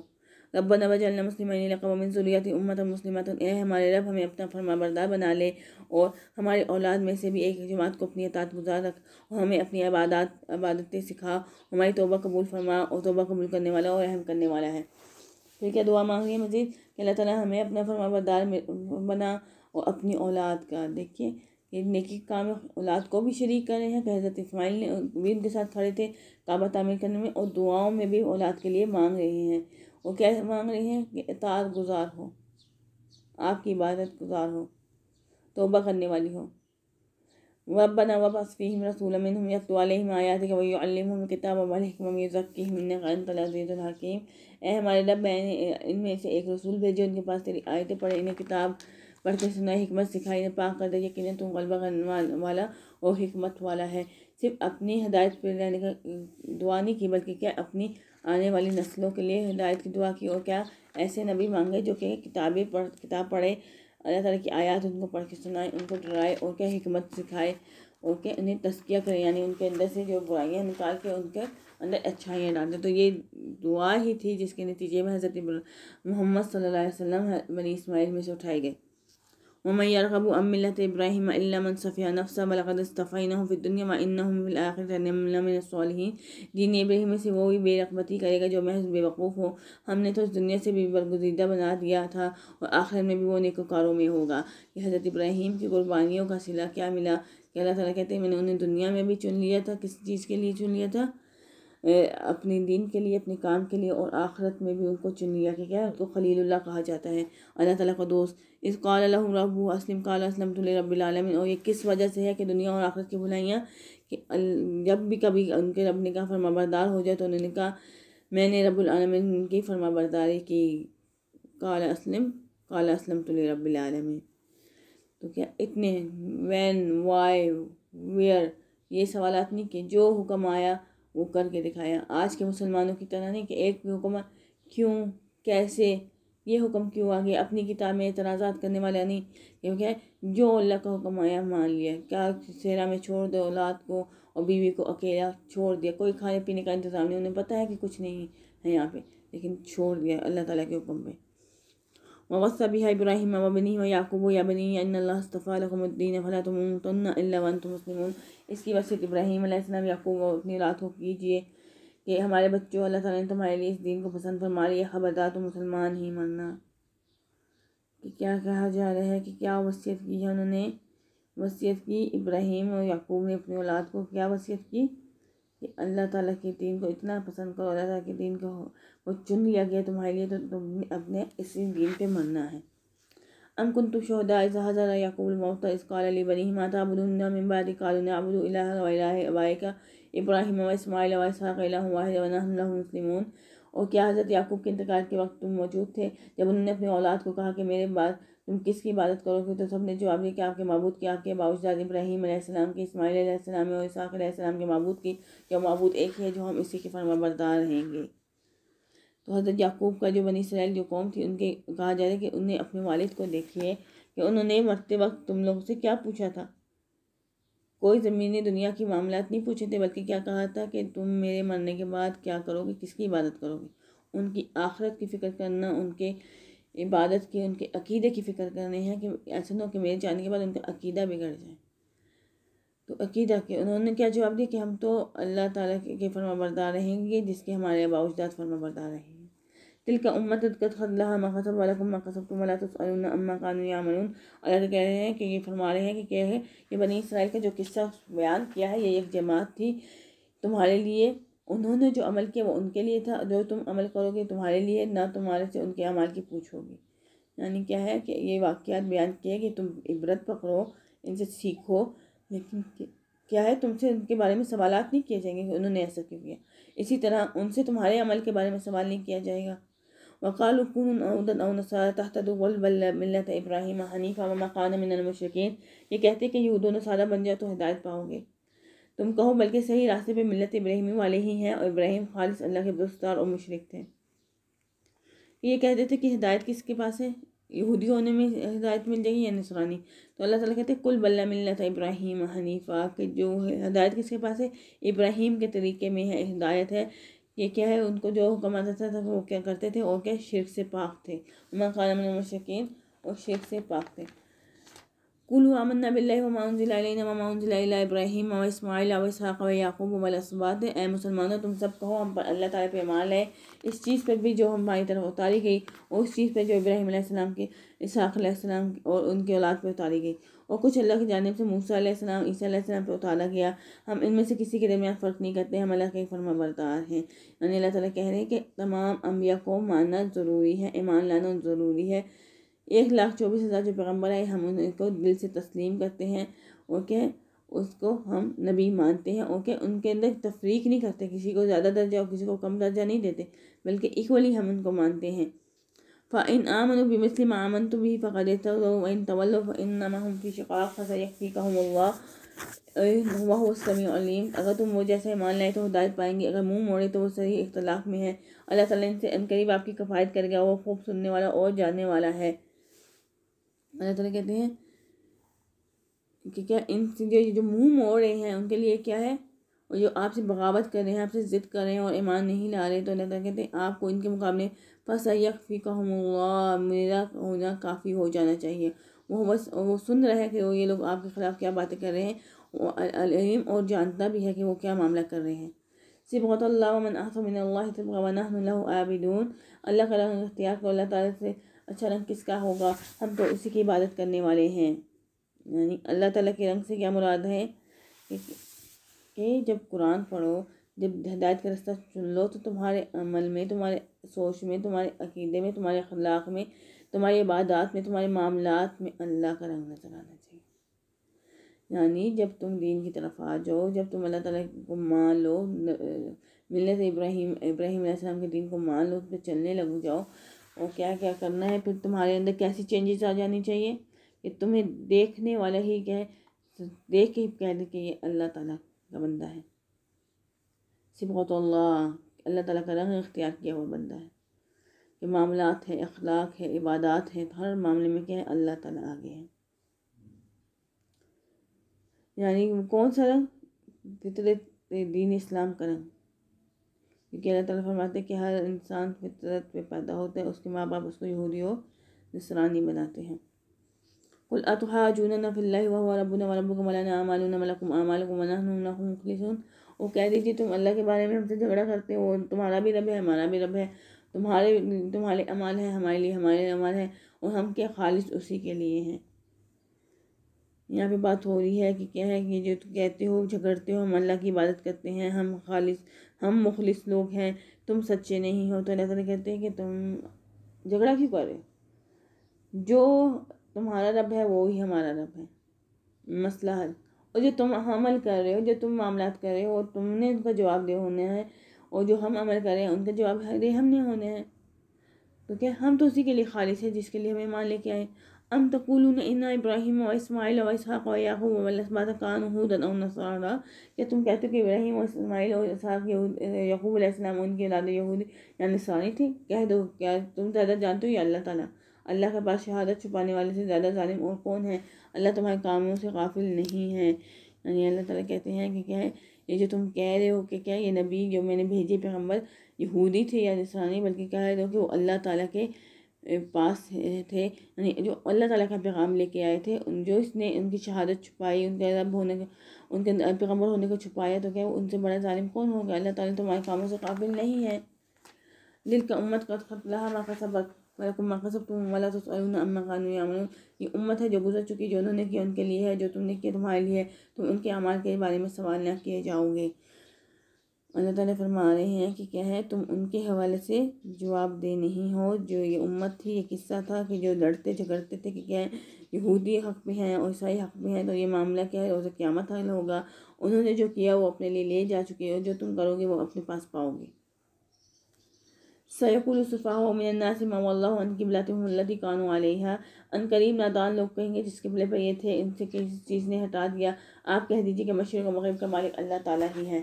रबना वजलना मुस्लिम ज़ुरियाती उम्मत मुस्लिमत ए हमारे रब हमें अपना फरमा बरदार बना ले और हमारी औलाद में से भी एक जमात को अपनी अतात गुजार रख और हमें अपनी आबादात आबादतें सिखा हमारी तोबा कबूल फरमा और तोबा कबूल करने वाला और अहम करने वाला है फिर क्या दुआ मांगी है मजीद कि अल्लाह ताला हमें अपना फरमा बरदार बना और अपनी औलाद का देखिए ये नेकी काम औलाद को भी शरीक कर रहे हैं कि हज़रत इसमाइल ने भी उनके साथ खड़े थे काबा तामीर करने में और दुआओं में भी औलाद के लिए मांग रहे हैं वो क्या मांग रही हैं कि इतार गुजार हो आपकी इबादत गुजार हो तोबा करने वाली हो वबना वफ़ीम रसूल मिनहम यतवालम आयात के वही अलम किताब वालकम यज़क़ीम ए हमारे रब मैंने इनमें से एक रसूल भेजे उनके पास तेरी आयतें पढ़े इन्हें किताब पढ़ते सुनाई हमत सिखाई ने पाक कर दे यकीन तुम गलबा करने वाला और हमत वाला है सिर्फ अपनी हदायत पर रहने का दुआ नहीं की बल्कि क्या अपनी आने वाली नस्लों के लिए हिदायत की दुआ की और क्या ऐसे नबी मांगे जो कि किताबें पढ़ किताब पढ़े अल्लाह ताला की आयात उनको पढ़ के सुनाए उनको डराए और क्या हमत सिखाए और क्या उन्हें तस्किया करें यानी उनके अंदर से जो बुराइयाँ निकाल के उनके अंदर अच्छाइयाँ डाल दें तो ये दुआ ही थी जिसके नतीजे में हज़रत मोहम्मद सल्लल्लाहु अलैहि वसल्लम बनी इसमाइल में से उठाए गए वमन यरगब अमिलत इब्राहिम अल्लामन सफ़िया नफसा वलकद इस्तफ़ीन फिर दुनिया व इन्नहुम फिल आखिरतमिन दीन इब्राहिम से वो भी बेरगबती करेगा जो महज बेवकूफ़ हो हमने तो इस दुनिया से भी बरगुजीदा बना दिया था और आखिर में भी वो नेकोकारों में होगा यह हज़रत इब्राहिम की कुर्बानियों का सिला क्या मिला कि अल्लाह ताला कहते हैं मैंने उन्हें दुनिया में भी चुन लिया था किस चीज़ के लिए चुन लिया था अपने दिन के लिए अपने काम के लिए और आखरत में भी उनको चुन लिया कि क्या उनको खलील्ला कहा जाता है अल्लाह ताली का दोस्त इस कॉल रबू असलम काल असलम रबालमिन और ये किस वजह से है कि दुनिया और आखरत की भुलाइयाँ कि जब भी कभी उनके रब ने कहा फरमाबरदार हो जाए तो उन्होंने कहा मैंने रबालमिन की फरमाबरदारी की काल असलम काल असलम रबालमिन तो क्या इतने वैन वाई वेयर ये सवाल नहीं कि जो हुक्म आया वो करके दिखाया आज के मुसलमानों की तरह नहीं कि एक भी हुक्म क्यों कैसे ये हुक्म क्यों आ गया अपनी किताब में एतराज़ा करने वाला नहीं क्योंकि जो अल्लाह का हुक्म आया मान लिया क्या सेरा में छोड़ दो औलाद को और बीवी को अकेला छोड़ दिया कोई खाने पीने का इंतज़ाम नहीं उन्हें पता है कि कुछ नहीं है यहाँ पे लेकिन छोड़ दिया अल्लाह ताला के हुक्म में ववस बिहा इब्राहिम वबनी व याकूब या बनी अन्नस्तफ़ालकमुद्दीन फला तुमतना वन तुम मुस्लिम इसकी वसीत इब्राहिम याकूब और अपनी रात को कीजिए कि हमारे बच्चों अल्लाह ताला ने तुम्हारे लिए इस दिन को पसंद फरमा लिया खबरदार तो मुसलमान ही मरना कि क्या कहा जा रहा है कि क्या वसीयत की है उन्होंने वसीयत की इब्राहिम और याकूब ने अपनी औलाद को क्या वसीयत की कि अल्लाह ताला के दीन को इतना पसंद करो अल्लाह ताला के दीन को वो चुन लिया गया तुम्हारे लिए तो तुमने अपने इसी दिन पे मरना है अम कुन तुम शहदा इजहाजर याकूब मौत इसकाल बनी माता अबुदुन्ना मिबाद कालुन अब इलाह का इब्राहिम इसमाइल वाहमसलिमून और क्या हज़रत याकूब के इंतकाल के वक्त तुम मौजूद थे जब उन्होंने अपनी औलाद को कहा कि मेरे बाद तुम किसकी इबादत करोगे तो सबने जवाब दिया कि आपके मबूद की आपके बाबूजाद इब्राहिम आसमाम की इसमाईल और इसाक़ के मबूद की क्या मबूद एक ही है जो हम इसी के बरदार रहेंगे तो हज़रत याकूब का जो बनी सराइल जो कौम थी उनके कहा जा रहा है कि उन्हें अपने वालिद को देखिए कि उन्होंने मरते वक्त तुम लोगों से क्या पूछा था कोई ज़मीनी दुनिया की मामला नहीं पूछे थे बल्कि क्या कहा था कि तुम मेरे मरने के बाद क्या करोगे किसकी इबादत करोगे उनकी आखरत की फ़िक्र करना उनके इबादत की उनके अकीदे की फ़िक्र करनी है कि ऐसा ना हो कि मेरे जाने के बाद उनका अकीदा बिगड़ जाए तो अकीदा के उन्होंने क्या जवाब दिया कि हम तो अल्लाह ताला के बरदार रहेंगे जिसके हमारे अबाउजदाद फर्माबरदार रहेंगे तिलका उम्मत कद खदला मा कसब वालकुम मा कसब वला तसअलून अम्मा कानू यामलून अल्लाह कह रहे हैं कि ये फरमा रहे हैं कि क्या है ये बनी इसराइल का जो किस्सा बयान किया है ये एक जमात थी तुम्हारे लिए उन्होंने जो अमल किया वो उनके लिए था जो तुम अमल करोगे तुम्हारे लिए ना तुम्हारे से उनके अमाल की पूछोगे यानी क्या है कि ये वाक़ात बयान किए कि तुम इबरत पकड़ो इनसे सीखो लेकिन क्या है तुमसे उनके बारे में सवाल नहीं किए जाएंगे उन्होंने ऐसा क्यों किया इसी तरह उनसे तुम्हारे अमल के बारे में सवाल नहीं किया जाएगा وقالوا كونوا أودا أو نصارى तहतद मिलत इब्राहिम हनीफा वमा खान मिन मुशरकिन ये कहते कि यहूद नसारा बन जाओ तो हिदायत पाओगे तुम कहो बल्कि सही रास्ते पे मिलत इब्राहिमी वाले ही हैं और इब्राहिम खालिस अल्लाह के दोस्तार और मुशरक थे ये कहते थे कि हिदायत किसके पास है यहूदी होने में हिदायत मिल जाएगी या नसरानी तो अल्लाह ताला कहते कुल बल्ला मिलत इब्राहिम हनीफा के जो हिदायत किसके पास है इब्राहिम के तरीके में है हिदायत है ये क्या है उनको जो हुक्म आता था तो वो क्या करते थे और क्या शिरक से पाक थे मकान मुशकिन और शिरक से पाक थे कुल अमन बिल्लाजिला इब्राहिम और इसमाइल और इसहाक़ व याकूब वलसबात ए मुसलमानों तुम सब कहो हम पर अल्लाह ताला पे ईमान लाए इस चीज़ पर भी जो हमारी तरफ उतारी गई और उस चीज़ पर जो इब्राहिम की इसहाक़ और उनके औलाद पर उतारी गई और कुछ अल्लाह की जानब से मूसा ईसा पर उतारा गया हम इनमें से किसी के दरमियान फ़र्क नहीं करते हम अल्लाह के फर्मा बरदार हैं यानी अल्लाह ताली कह रहे हैं कि तमाम अम्बिया को मानना ज़रूरी है ईमान लाना ज़रूरी है एक लाख चौबीस हज़ार जो पैगम्बर आए हम उनको दिल से तस्लीम करते हैं ओके उसको हम नबी मानते हैं ओके उनके अंदर तफरीक नहीं करते किसी को ज़्यादा दर्जा और किसी को कम दर्जा नहीं देते बल्कि इक्वली हम उनको मानते हैं फ़इन आमन बमिसल मामन तो भी फ़कद वन तवल फ़िनमा हम फी शक़ाक फसैफ़ी कहम्ला हुआ समी अलीम अगर तुम वो जैसा ईमान लाए तो हिदायत पाएंगे अगर मुंह मोड़े तो वो सही इख्तलाफ में है अल्लाह ताला इनसे अनकरीब आपकी कफायत कर गया वो खूब सुनने वाला और जानने वाला है अल्लाह ताला कहते हैं कि क्या इन जो जो मुंह मोड़ रहे हैं उनके लिए क्या है और जो आपसे बगावत कर रहे हैं आपसे ज़िद कर रहे हैं और ईमान नहीं ला रहे तो अल्लाह ताला कहते हैं आपको इनके मुकाबले बस यकफ़ीकहम्ला मेरा होना काफ़ी हो जाना चाहिए वो बस वो सुन रहा है कि वो ये लोग आपके ख़िलाफ़ क्या बातें कर रहे हैं अलम और जानता भी है कि वो क्या मामला कर रहे हैं सिबत मन आबिदून अल्लाह का रंग अख्तियार करो अल्लाह ताली से अच्छा रंग किसका होगा हम तो उसी की इबादत करने वाले हैं यानी अल्लाह ताली के रंग से क्या मुराद है कि जब कुरान पढ़ो जब हदायत का रास्ता चुन लो तो तुम्हारे अमल में तुम्हारे सोच में तुम्हारे अकीदे में तुम्हारे अखलाक में तुम्हारी इबादत में तुम्हारे मामलात में अल्लाह का रंग नजर आना चाहिए यानी जब तुम दीन की तरफ आ जाओ जब तुम अल्लाह ताला को मान लो मिलने से इब्राहिम इब्राहिम के दीन को मान लो उस चलने लग जाओ और क्या क्या करना है फिर तुम्हारे अंदर कैसी चेंजेस आ जानी चाहिए कि तुम्हें देखने वाला ही क्या देख के ही कह दे कि ये अल्लाह ताला का बंदा है सिमत अल्लाह ताला का रंग इख्तियार किया हुआ बंदा है कि मामला है अखलाक है इबादत है तो हर मामले में क्या है अल्लाह ताला आगे है यानी कौन सा रंग फितरत दीन इस्लाम का रंग क्योंकि अल्लाह ताला फरमाते हैं कि हर इंसान फितरत पे पैदा होता है उसके माँ बाप उसको यहूदी और नसरानी बनाते हैं कुल अतहा जून नफ़िल्ला रबुन वरबुकमलाना आमालुन मलकुम आमालकुम वनाहनुम वो कह दीजिए तुम अल्लाह के बारे में हमसे झगड़ा करते हो तुम्हारा भी रब है हमारा भी रब है तुम्हारे तुम्हारे अमाल है हमारे लिए हमारे अमाल है और हम क्या खालिश उसी के लिए हैं यहाँ पे बात हो रही है कि क्या है कि जो कहते हो झगड़ते हो हम अल्लाह की इबादत करते हैं हम खालिश हम मुखलिस लोग हैं तुम सच्चे नहीं हो तो अल्लाह ताला कहते हैं कि तुम झगड़ा क्यों करे जो तुम्हारा रब है वो ही हमारा रब है मसला हल और जो तुम अमल कर रहे हो जो तुम मामला कर रहे हो और तुमने उनका जवाब दे होने हैं और जो हम अमल कर रहे हैं उनका जवाब दे हमने होने हैं तो क्या हम तो उसी के लिए खालिश है जिसके लिए हमें ईमान लेके आए अम तकुलून इन्ना इब्राहिम व इसमाइल व इसहाक़ कान हूदन क्या तुम कहते हो कि इब्राहिम और इसमाइल और इसहाक़ यकूब अलैहिस्सलाम उनके दादा यहूद या नसानी थे कह दो क्या तुम ज़्यादा जानते हो या अल्लाह ताली अल्लाह के पास शहादत छुपाने वाले से ज़्यादा ालिम और कौन है अल्लाह तुम्हारे कामों से गाफिल नहीं है यानी अल्लाह ताला कहते हैं कि क्या है ये जो तुम कह रहे हो कि क्या ये नबी जो मैंने भेजे पैगम्बर यहूदी थे या नसरानी बल्कि कह रहे हो कि वो अल्लाह ताला के पास थे यानी जो अल्लाह ताला का पैगाम लेके आए थे उन जो इसने उनकी शहादत छुपाई उनके रब होने उनके पैगम्बर होने को छुपाया तो क्या उनसे बड़ा ालिम कौन हो गया अल्लाह ताला तुम्हारे कामों से काबिल नहीं है दिल का उम्मत का खतला हमारा सबक वलकुम मकसब तुम वाला तुम तो अम्मा कानू यामन ये उम्मत है जो गुजर चुकी जो उन्होंने किया उनके लिए है जो तुमने किया तुम्हारे लिए है तुम उनके अमाल के बारे में सवाल ना किए जाओगे अल्लाह ताला फरमा रहे हैं कि क्या है तुम उनके हवाले से जवाब दे नहीं हो जो ये उम्मत थी ये किस्सा था कि जो लड़ते झगड़ते थे कि क्या है यहूदी हक पे हैं और ईसाई हक पे हैं तो ये मामला क्या है रोज़ क्यामत हल होगा उन्होंने जो किया वो अपने लिए ले जा चुके हैं और जो तुम करोगे वो अपने पास पाओगे सैकुल सफ़ा मिनन्नासिमा वल्लाह उनकी बिलाती कानू आलिया अन करीब नादान लोग कहेंगे जिसके किबले पर ये थे इनसे किसी चीज़ ने हटा दिया आप कह दीजिए कि मशरक़ मगरब का मालिक अल्लाह ताली ही है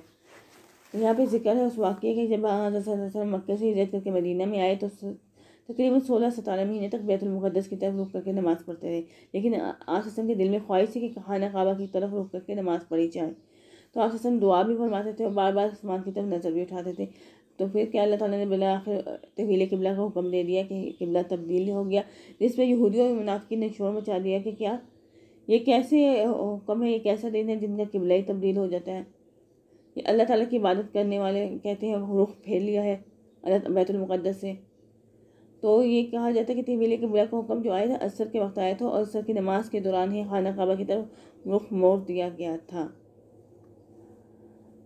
यहाँ पर जिक्र है उस वाक़े के जब वसल्लम मक्के से हिजरत करके मदीना में आए तो तकरीबन सोलह सतारह महीने तक बैतुलमक़दस की तरफ रुक करके नमाज़ पढ़ते रहे लेकिन आप के दिल में ख्वाहिश थी कि खाना काबा की तरफ रुक करके नमाज़ पढ़ी जाए तो आप दुआ भी फरमाते थे और बार बार आसमान की तरफ नज़र भी उठाते थे तो फिर क्या अल्लाह ताला ने बिला आखिर तवील किबला का हुक्म दे दिया कि किबला तब्दील हो गया पर यहूदियों और मुनाफिकी ने शोर मचा दिया कि क्या ये कैसे हुक्म है ये कैसा दिन है जिनका किबला ही तब्दील हो जाता है ये अल्लाह ताला की इबादत करने वाले कहते हैं रुख फेर लिया है अल्लाह बैतुलमक़दस से तो ये कहा जाता है कि तहवील किबला का हुक्म जो आया था असर के वक्त आया था और असर की नमाज के दौरान ही खाना काबा की तरफ रुख मोड़ दिया गया था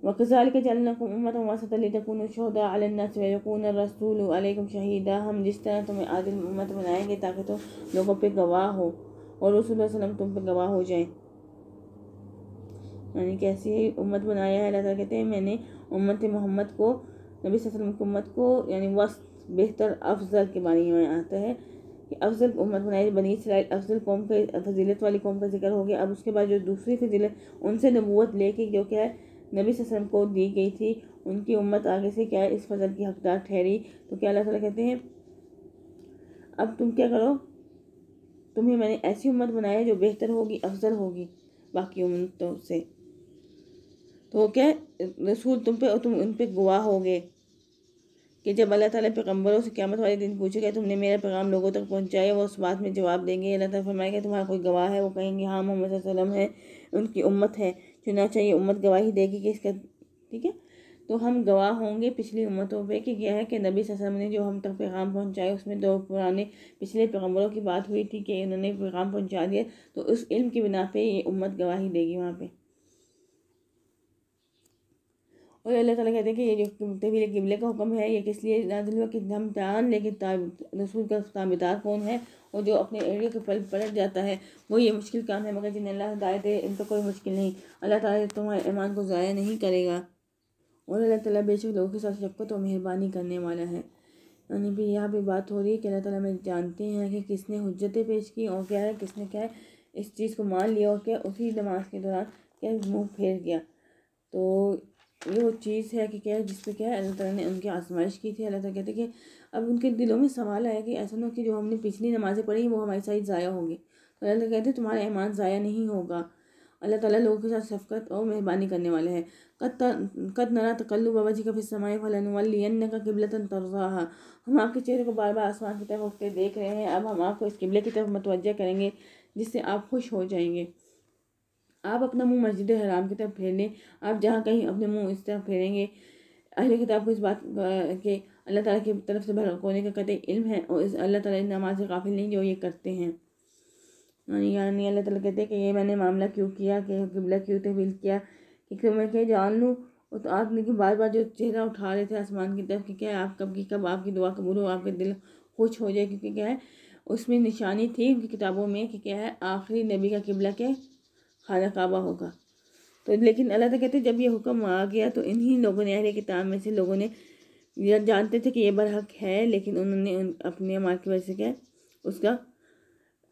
وكذلك جعلناكم أمة وسطا لتكونوا شهداء على الناس ويكون الرسول عليكم शहीदा हम जिस तरह तुम्हें आदिल उम्मत बनाएंगे ताकि तुम लोगों पे गवाह हो और रसूल वसलम तुम पे गवाह हो जाए यानी कैसी उम्मत बनाया है अल्लाह कहते हैं मैंने उम्मत मोहम्मद को नबी वसलम की उम्मत को यानी वस्त बेहतर अफजल के बारे में आता है कि अफजल उम्मत बनाई बनी इसराइल अफजल कौम के फजीलत वाली कौम का जिक्र हो गया अब उसके बाद जो दूसरी फजीलत उनसे नबूत लेके जो क्या है नबी वसम को दी गई थी उनकी उम्मत आगे से क्या इस फजल की हकदार ठहरी तो क्या अल्लाह ताला कहते हैं अब तुम क्या करो तुम्हें मैंने ऐसी उम्मत बनाई जो बेहतर होगी अफजल होगी बाकी उम्मतों से तो क्या रसूल तुम पे और तुम उन पर गवाह गए कि जब अल्लाह ताला पैगम्बरों से क्यामत वाले दिन पूछेगा तुमने मेरा पैगाम लोगों तक पहुँचाया वो उस बात में जवाब देंगे अल्लाह तरमाएगा तुम्हारा कोई गवाह है वो कहेंगे हाँ मोहम्मद वसलम है उनकी उम्मत है चुनाचा ये उम्मत गवाही देगी कि इसका ठीक है तो हम गवाह होंगे पिछली उम्मतों पे कि क्या है कि नबी ससम ने जो हम तक पैगाम पहुंचाए उसमें दो पुराने पिछले पैगम्बरों की बात हुई थी कि उन्होंने पैगाम पहुंचा दिया तो उस इल्म की बिना पे ये उम्मत गवाही देगी वहाँ पे और अल्लाह ताला कहते हैं कि ये जो तवील किबले का हुक्म है ये किस लिए नाजिल हुआ कि हम जान लें कि रसूल का ताबेदार कौन है और जो अपने एरिया के पल पलट जाता है वो ये मुश्किल काम है मगर जिन्हें अल्लाह हिदायत दे इन पर कोई मुश्किल नहीं अल्लाह ताला तुम्हारे तो ईमान को ज़ाया नहीं करेगा और अल्लाह ताला बेशक लोगों के साथ शफकत और मेहरबानी करने वाला है यानी भी यहाँ पर बात हो रही है कि अल्लाह ताला में जानते हैं कि किसने हजतें पेश की और क्या है किसने क्या है इस चीज़ को मान लिया और क्या उसी नमाज के दौरान क्या मुँह फेर गया तो ये वो चीज़ है कि क्या है जिसमें क्या है अल्लाह ताला ने उनकी आजमाइश की थी अल्लाह ताला कहते कि अब उनके दिलों में सवाल आया कि ऐसा ना कि जो हमने पिछली नमाज़ें पढ़ी वो हमारे साथ ज़ाया होंगी तो अल्लाह ताला कहते तुम्हारा ईमान ज़ाया नहीं होगा अल्लाह ताला लोगों के साथ शफकत और मेहरबानी करने वाले हैं कद कत नरा तकल्लु बाबा जी का फिर समाए फलनवलियन का किबलतन तरजा हम आपके चेहरे को बार बार आसमान की तरफ उठते देख रहे हैं अब हम आपको इस किबले की तरफ मतवजह करेंगे जिससे आप खुश हो जाएंगे आप अपना मुंह मस्जिद हराम की तरफ फेर लें आप जहाँ कहीं अपने मुंह इस तरफ फेरेंगे अहल किताब को इस बात के अल्लाह ताला की तरफ से भड़कोने का कतई इल्म है और इस अल्लाह ताला इस नमाज से काफिल नहीं जो ये करते हैं यानी अल्लाह ताला कहते हैं कि ये मैंने मामला क्यों किया कि किबला क्यों तहवील किया कि क्यों मैं क्या जान लूँ और तो आप लेकिन बार बार जो चेहरा उठा रहे थे आसमान की तरफ कि क्या है आप कब की कब आपकी दुआ कबूल हो आपके दिल खुश हो जाए क्योंकि क्या है उसमें निशानी थी उनकी किताबों में कि क्या है आखिरी नबी का किबला क्या खाना काबा होगा तो लेकिन अल्लाह ताला तो कहते जब ये हुक्म आ गया तो इन्हीं लोगों ने अहले किताब में से लोगों ने यह जानते थे कि ये बरहक है लेकिन उन्होंने उन अपने माँ की वजह से क्या उसका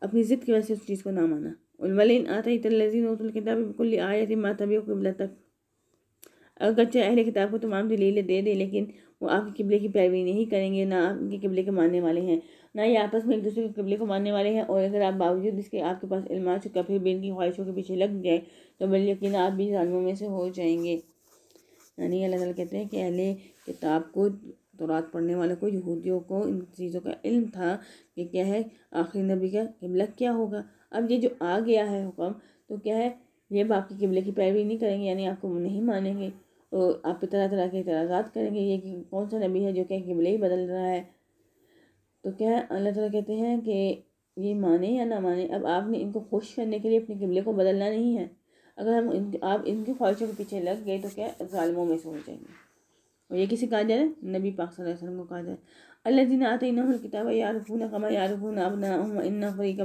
अपनी ज़िद की वजह से उस चीज़ को ना माना उलवलिन आता तलजीन किताब बिल्कुल आयत मातबी कबला तक अगरचे अहले किताब को तमाम दलीलें दे दें लेकिन वो आपके किबले की पैरवी नहीं करेंगे ना आपके किबले के मानने वाले हैं ना ये आपस में एक दूसरे के कबले को मानने वाले हैं और अगर आप बावजूद इसके आपके पास इल्म आ चुका फिर भी इनकी ख्वाहिशों के पीछे लग जाए तो बल यकीन आप भी जानवों में से हो जाएंगे यानी अल्लाह ताला कहते हैं कि अहले किताब को तो रात पढ़ने वालों को यहूदियों को इन चीज़ों का इल्म था कि क्या है आखिरी नबी का किबला क्या होगा अब ये जो आ गया है हुक्म तो क्या है ये अब आपके किबले की पैरवी नहीं करेंगे यानी आपको नहीं मानेंगे और तो आप तरह तरह के इतराज़ात करेंगे ये कि कौन सा नबी है जो क्या किबले ही बदल रहा है तो क्या अल्लाह तला कहते हैं कि ये माने या ना माने अब आपने इनको खुश करने के लिए अपने किबले को बदलना नहीं है अगर हम इन आप इनकी ख्वाहिशों के पीछे लग गए तो क्या ालमों में से हो जाएंगे और ये किसी कहा जा रहा है नबी पाक वसल्लम को कहा जा रहा है अल्लाह दिन आते किताब यारफून कमा यारफून अब इन्ना फरीक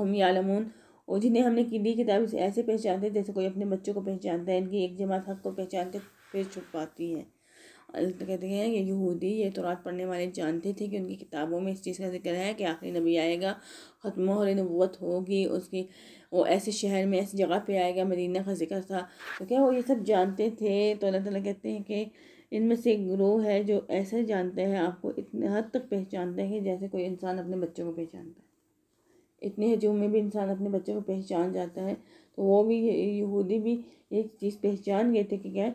मिन और जिन्हें हमने दी किताब इसे ऐसे पहचानते जैसे कोई अपने बच्चों को पहचानता है इनकी एक जमात हक़ को पहचान फिर फिर छुपाती है कहते हैं ये यहूदी ये तौरात तो पढ़ने वाले जानते थे कि उनकी किताबों में इस चीज़ का जिक्र है कि आखिरी नबी आएगा ख़त्म और नबूत होगी उसकी वो ऐसे शहर में ऐसी जगह पे आएगा मदीना का जिक्र था तो क्या वो ये सब जानते थे तो अल्लाह तला कहते हैं कि इनमें से एक ग्रोह है जो ऐसे जानते हैं आपको इतने हद तक पहचानते हैं जैसे कोई इंसान अपने बच्चों को पहचानता है इतने हजूम में भी इंसान अपने बच्चों को पहचान जाता है तो वो भी यहूदी भी एक चीज़ पहचान गए थे कि क्या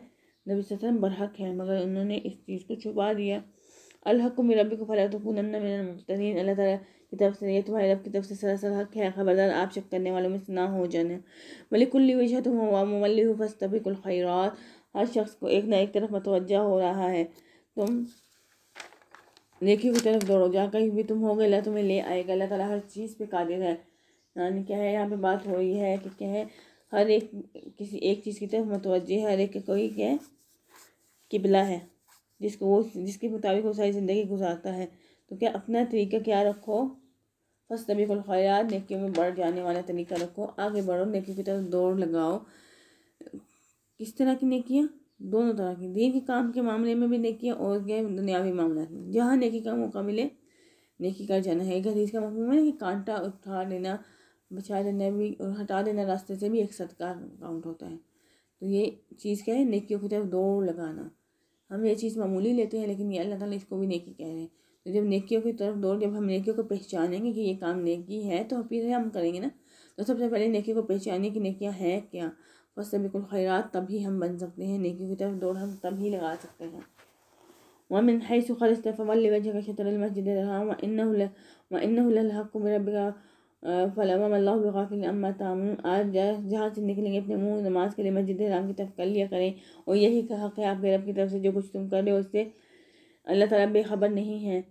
नबी वसम बरहक है मगर उन्होंने इस चीज़ को छुपा दिया अलहक को मेरा को फला तो मिन मुतरीन अल्लाह ताला की तरफ से यह तुम्हारे रब की तरफ से सरासर हक है खबरदार आप शक करने वालों में से ना हो जाने मलिकुल्ली वजह तुम हुआ ममल्ली फस हर शख्स को एक ना एक तरफ मतवजा हो रहा है तुम देखी की तरफ दौड़ो जहाँ कहीं भी तुम हो गए अल्लाह तुम्हें ले आएगा अल्लाह ताला हर चीज़ पर कादिर है यानी क्या है यहाँ पर बात हो रही है कि क्या है हर एक किसी एक चीज़ की तरफ मतवजह हर एक कोई क्या है किबला है जिसको वो जिसके मुताबिक वो सारी ज़िंदगी गुजारता है तो क्या अपना तरीका क्या रखो फर्स्ट तबीफ़लखैर नेकियों में बढ़ जाने वाला तरीका रखो आगे बढ़ो नेकियों की तरफ दौड़ लगाओ किस तरह की नेकियाँ दोनों तरह की दिन के काम के मामले में भी नेकियाँ और गए दुनियावी मामला में जहाँ नेकी का मौका मिले नेकी कर जाना है एक हदीस का मौक़ा मिले कि कांटा उठा लेना बचा लेना भी और हटा देना रास्ते से भी एक सदकार काउंट होता है तो ये चीज़ क्या है नेकियों की तरफ दौड़ लगाना हम ये चीज़ मामूली लेते हैं लेकिन ये अल्लाह ताला इसको भी नेकी कह रहे हैं तो जब नेकियों की तरफ दौड़ जब हम नेकियों को पहचानेंगे कि ये काम नेकी है तो फिर हम करेंगे ना तो सबसे पहले नेकियों को पहचानिए कि नेकियाँ हैं क्या फर्स्ट बिल्कुल खैरात तभी हम बन सकते हैं नेकियों की तरफ दौड़ हम तभी लगा सकते हैं वमिन है सुखर इस्तफ़ल वजह का शतर मस्जिद इन वन्ना हक मेरा फ़लम अम्मा तामन आज जहाँ से निकलेंगे अपने मुँह नमाज के लिए मस्जिद राम की तरफ कर लिया करें और यही हक़ है आपके रब की तरफ से जो कुछ तुम कर रहे हो उससे अल्लाह ताला बेखबर नहीं है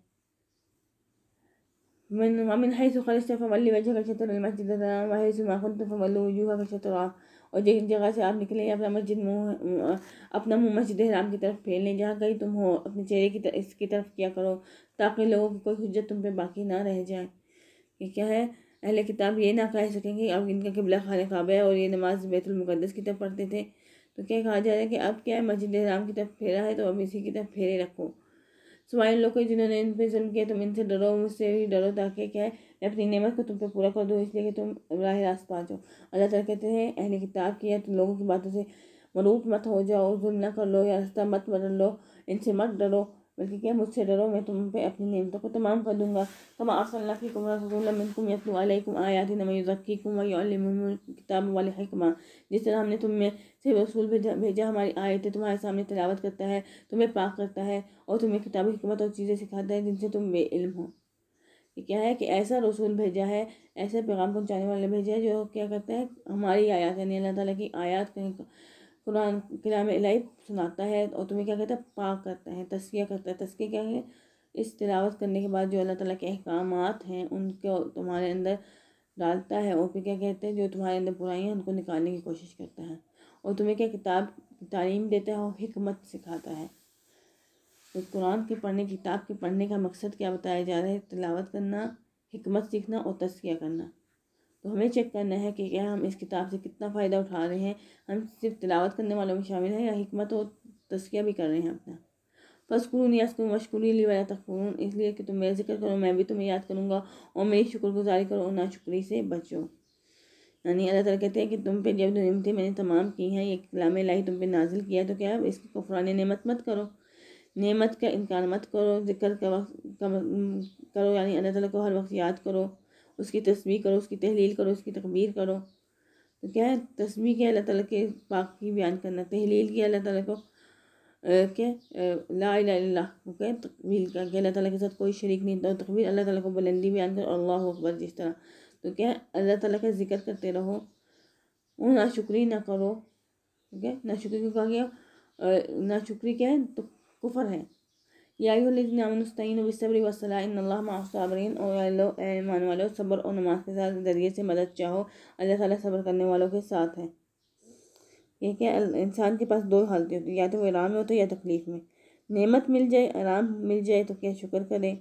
من ومن حيث خرجت فولي وجهك شطر المسجد الحرام وحيث ما كنتم فولوا وجوهك شطره और जिस जगह से आप निकले अपना मस्जिद मुँह अपना मुँह मस्जिद हराम की तरफ फेर लें जहाँ कहीं तुम हो अपने चेहरे की इसकी तरफ किया करो ताकि लोगों की कोई हजत तुम पे बाकी ना रह जाए ये क्या है अहल किताब ये ना कह सकेंगे अब इनका किबला खान ख़ब है और ये नमाज बैतुलमक़दस की तरफ पढ़ते थे तो क्या कहा जा रहा है कि अब क्या है मस्जिद राम की तरफ फेरा है तो अब इसी की तरफ फेरे रखो सुबह तो लोग के जिन्होंने इन पर जुल्म किया तुम इनसे डरो मुझसे भी डरो ताकि क्या है मैं अपनी नियमत को तुम पर पूरा कर दूँ इसलिए कि तुम राह रास्त पा जाओ अल्लाह तला कहते हैं अहल किताब की तुम लोगों की बातों से मरूफ मत हो जाओ जुल्म ना कर लो या रास्ता मत बदल लो इनसे मत डरो बल्कि क्या मुझसे डरो मैं तुम पे अपनी नियमतों को तमाम कर दूँगा कमा अरसल्लाकुम रसूलकुम यतलू वाल जिस तरह हमने तुम्हें से वसूल भेजा भेजा हमारी आयतें तुम्हारे सामने तलावत करता है तुम्हें पाक करता है और तुम्हें किताबी हमत और चीज़ें सिखाता है जिनसे तुम बेइल्म हो क्या है कि ऐसा रसूल भेजा है ऐसे पैगाम पहुँचाने वाले भेजा है जो क्या करता है हमारी आयात यानी अल्लाह ताला की आयात कुरान कलाम इलाही सुनाता है और तुम्हें क्या कहता है पाक करता है तस्किया करता है तस्किया क्या है इस तिलावत करने के बाद जो अल्लाह ताला के अहकाम हैं उनको तुम्हारे अंदर डालता है और फिर क्या कहते हैं जो तुम्हारे अंदर बुराई हैं उनको निकालने की कोशिश करता है और तुम्हें क्या किताब तालीम देता है और हमत सिखाता है तो कुरान के पढ़ने किताब के पढ़ने का मकसद क्या बताया जा रहा है तिलावत करना हमत सीखना और तस्किया करना तो हमें चेक करना है कि क्या हम इस किताब से कितना फ़ायदा उठा रहे हैं हम सिर्फ तिलावत करने वालों में शामिल हैं या हमत और तस्किया भी कर रहे हैं अपना फसकून यासकुन मशकुरी ली वाला तकून इसलिए कि तुम मेरा जिक्र करो मैं भी तुम्हें याद करूँगा और मेरी शुक्रगुजारी करो और नाशुक्री से बचो यानी अल्लाह तला कहते हैं कि तुम पे जब नियमतें मैंने तमाम की हैं ये कलाम लाही तुम पे नाजिल किया तो क्या इसकी कुफरान नमत मत करो नमत का इनकार मत करो जिक्र का वक्त करो यानी अल्लाह तला को हर वक्त याद करो उसकी तस्वीर करो उसकी तहलील करो उसकी तकमीर करो तो क्या है तस्वीर के अल्लाह ताला के पाक की बयान करना तहलील किया अल्लाह ताला को के ला इला के तकमील का कि अल्लाह ताला के साथ कोई शरीक नहीं होता तकबीर अल्लाह ताला को बुलंदी बयान करो अल्लाह अकबर जिस तरह तो क्या अल्लाह ताला का जिक्र करते रहो और शुक्री ना करो ठीक है शुक्री क्यों कहा गया ना शुक्री क्या है तो कुफर है याबरीन और ईमान सब्र और नमाज के साथ ज़रिए से मदद चाहो अल्लाह ताली सब्र करने वालों के साथ है यह क्या इंसान के पास दो हालतें होती हैं या तो वो आराम में होते या तकलीफ़ में नेमत मिल जाए आराम मिल जाए तो क्या शुक्र करें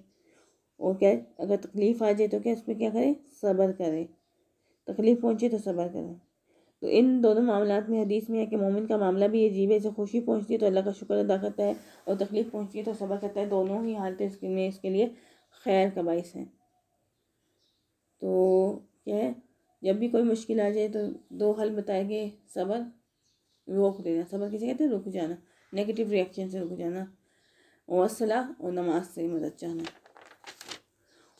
और क्या अगर तकलीफ़ आ जाए तो क्या उस पर क्या करें सब्र करें तकलीफ़ पहुँचे तो सब्र करें तो इन दोनों मामला में हदीस में है कि मोमिन का मामला भी अजीब है जो खुशी पहुँचती है तो अल्लाह का शुक्र अदा करता है और तकलीफ़ पहुँचती है तो सबर करता है दोनों ही हालतें इसके में इसके लिए खैर का बायस है तो क्या है जब भी कोई मुश्किल आ जाए तो दो हल बताए गए सबर रोक देना सबर किसे कहते हैं रुक जाना नेगेटिव रिएक्शन से रुक जाना और सलाह और नमाज से मदद चाहना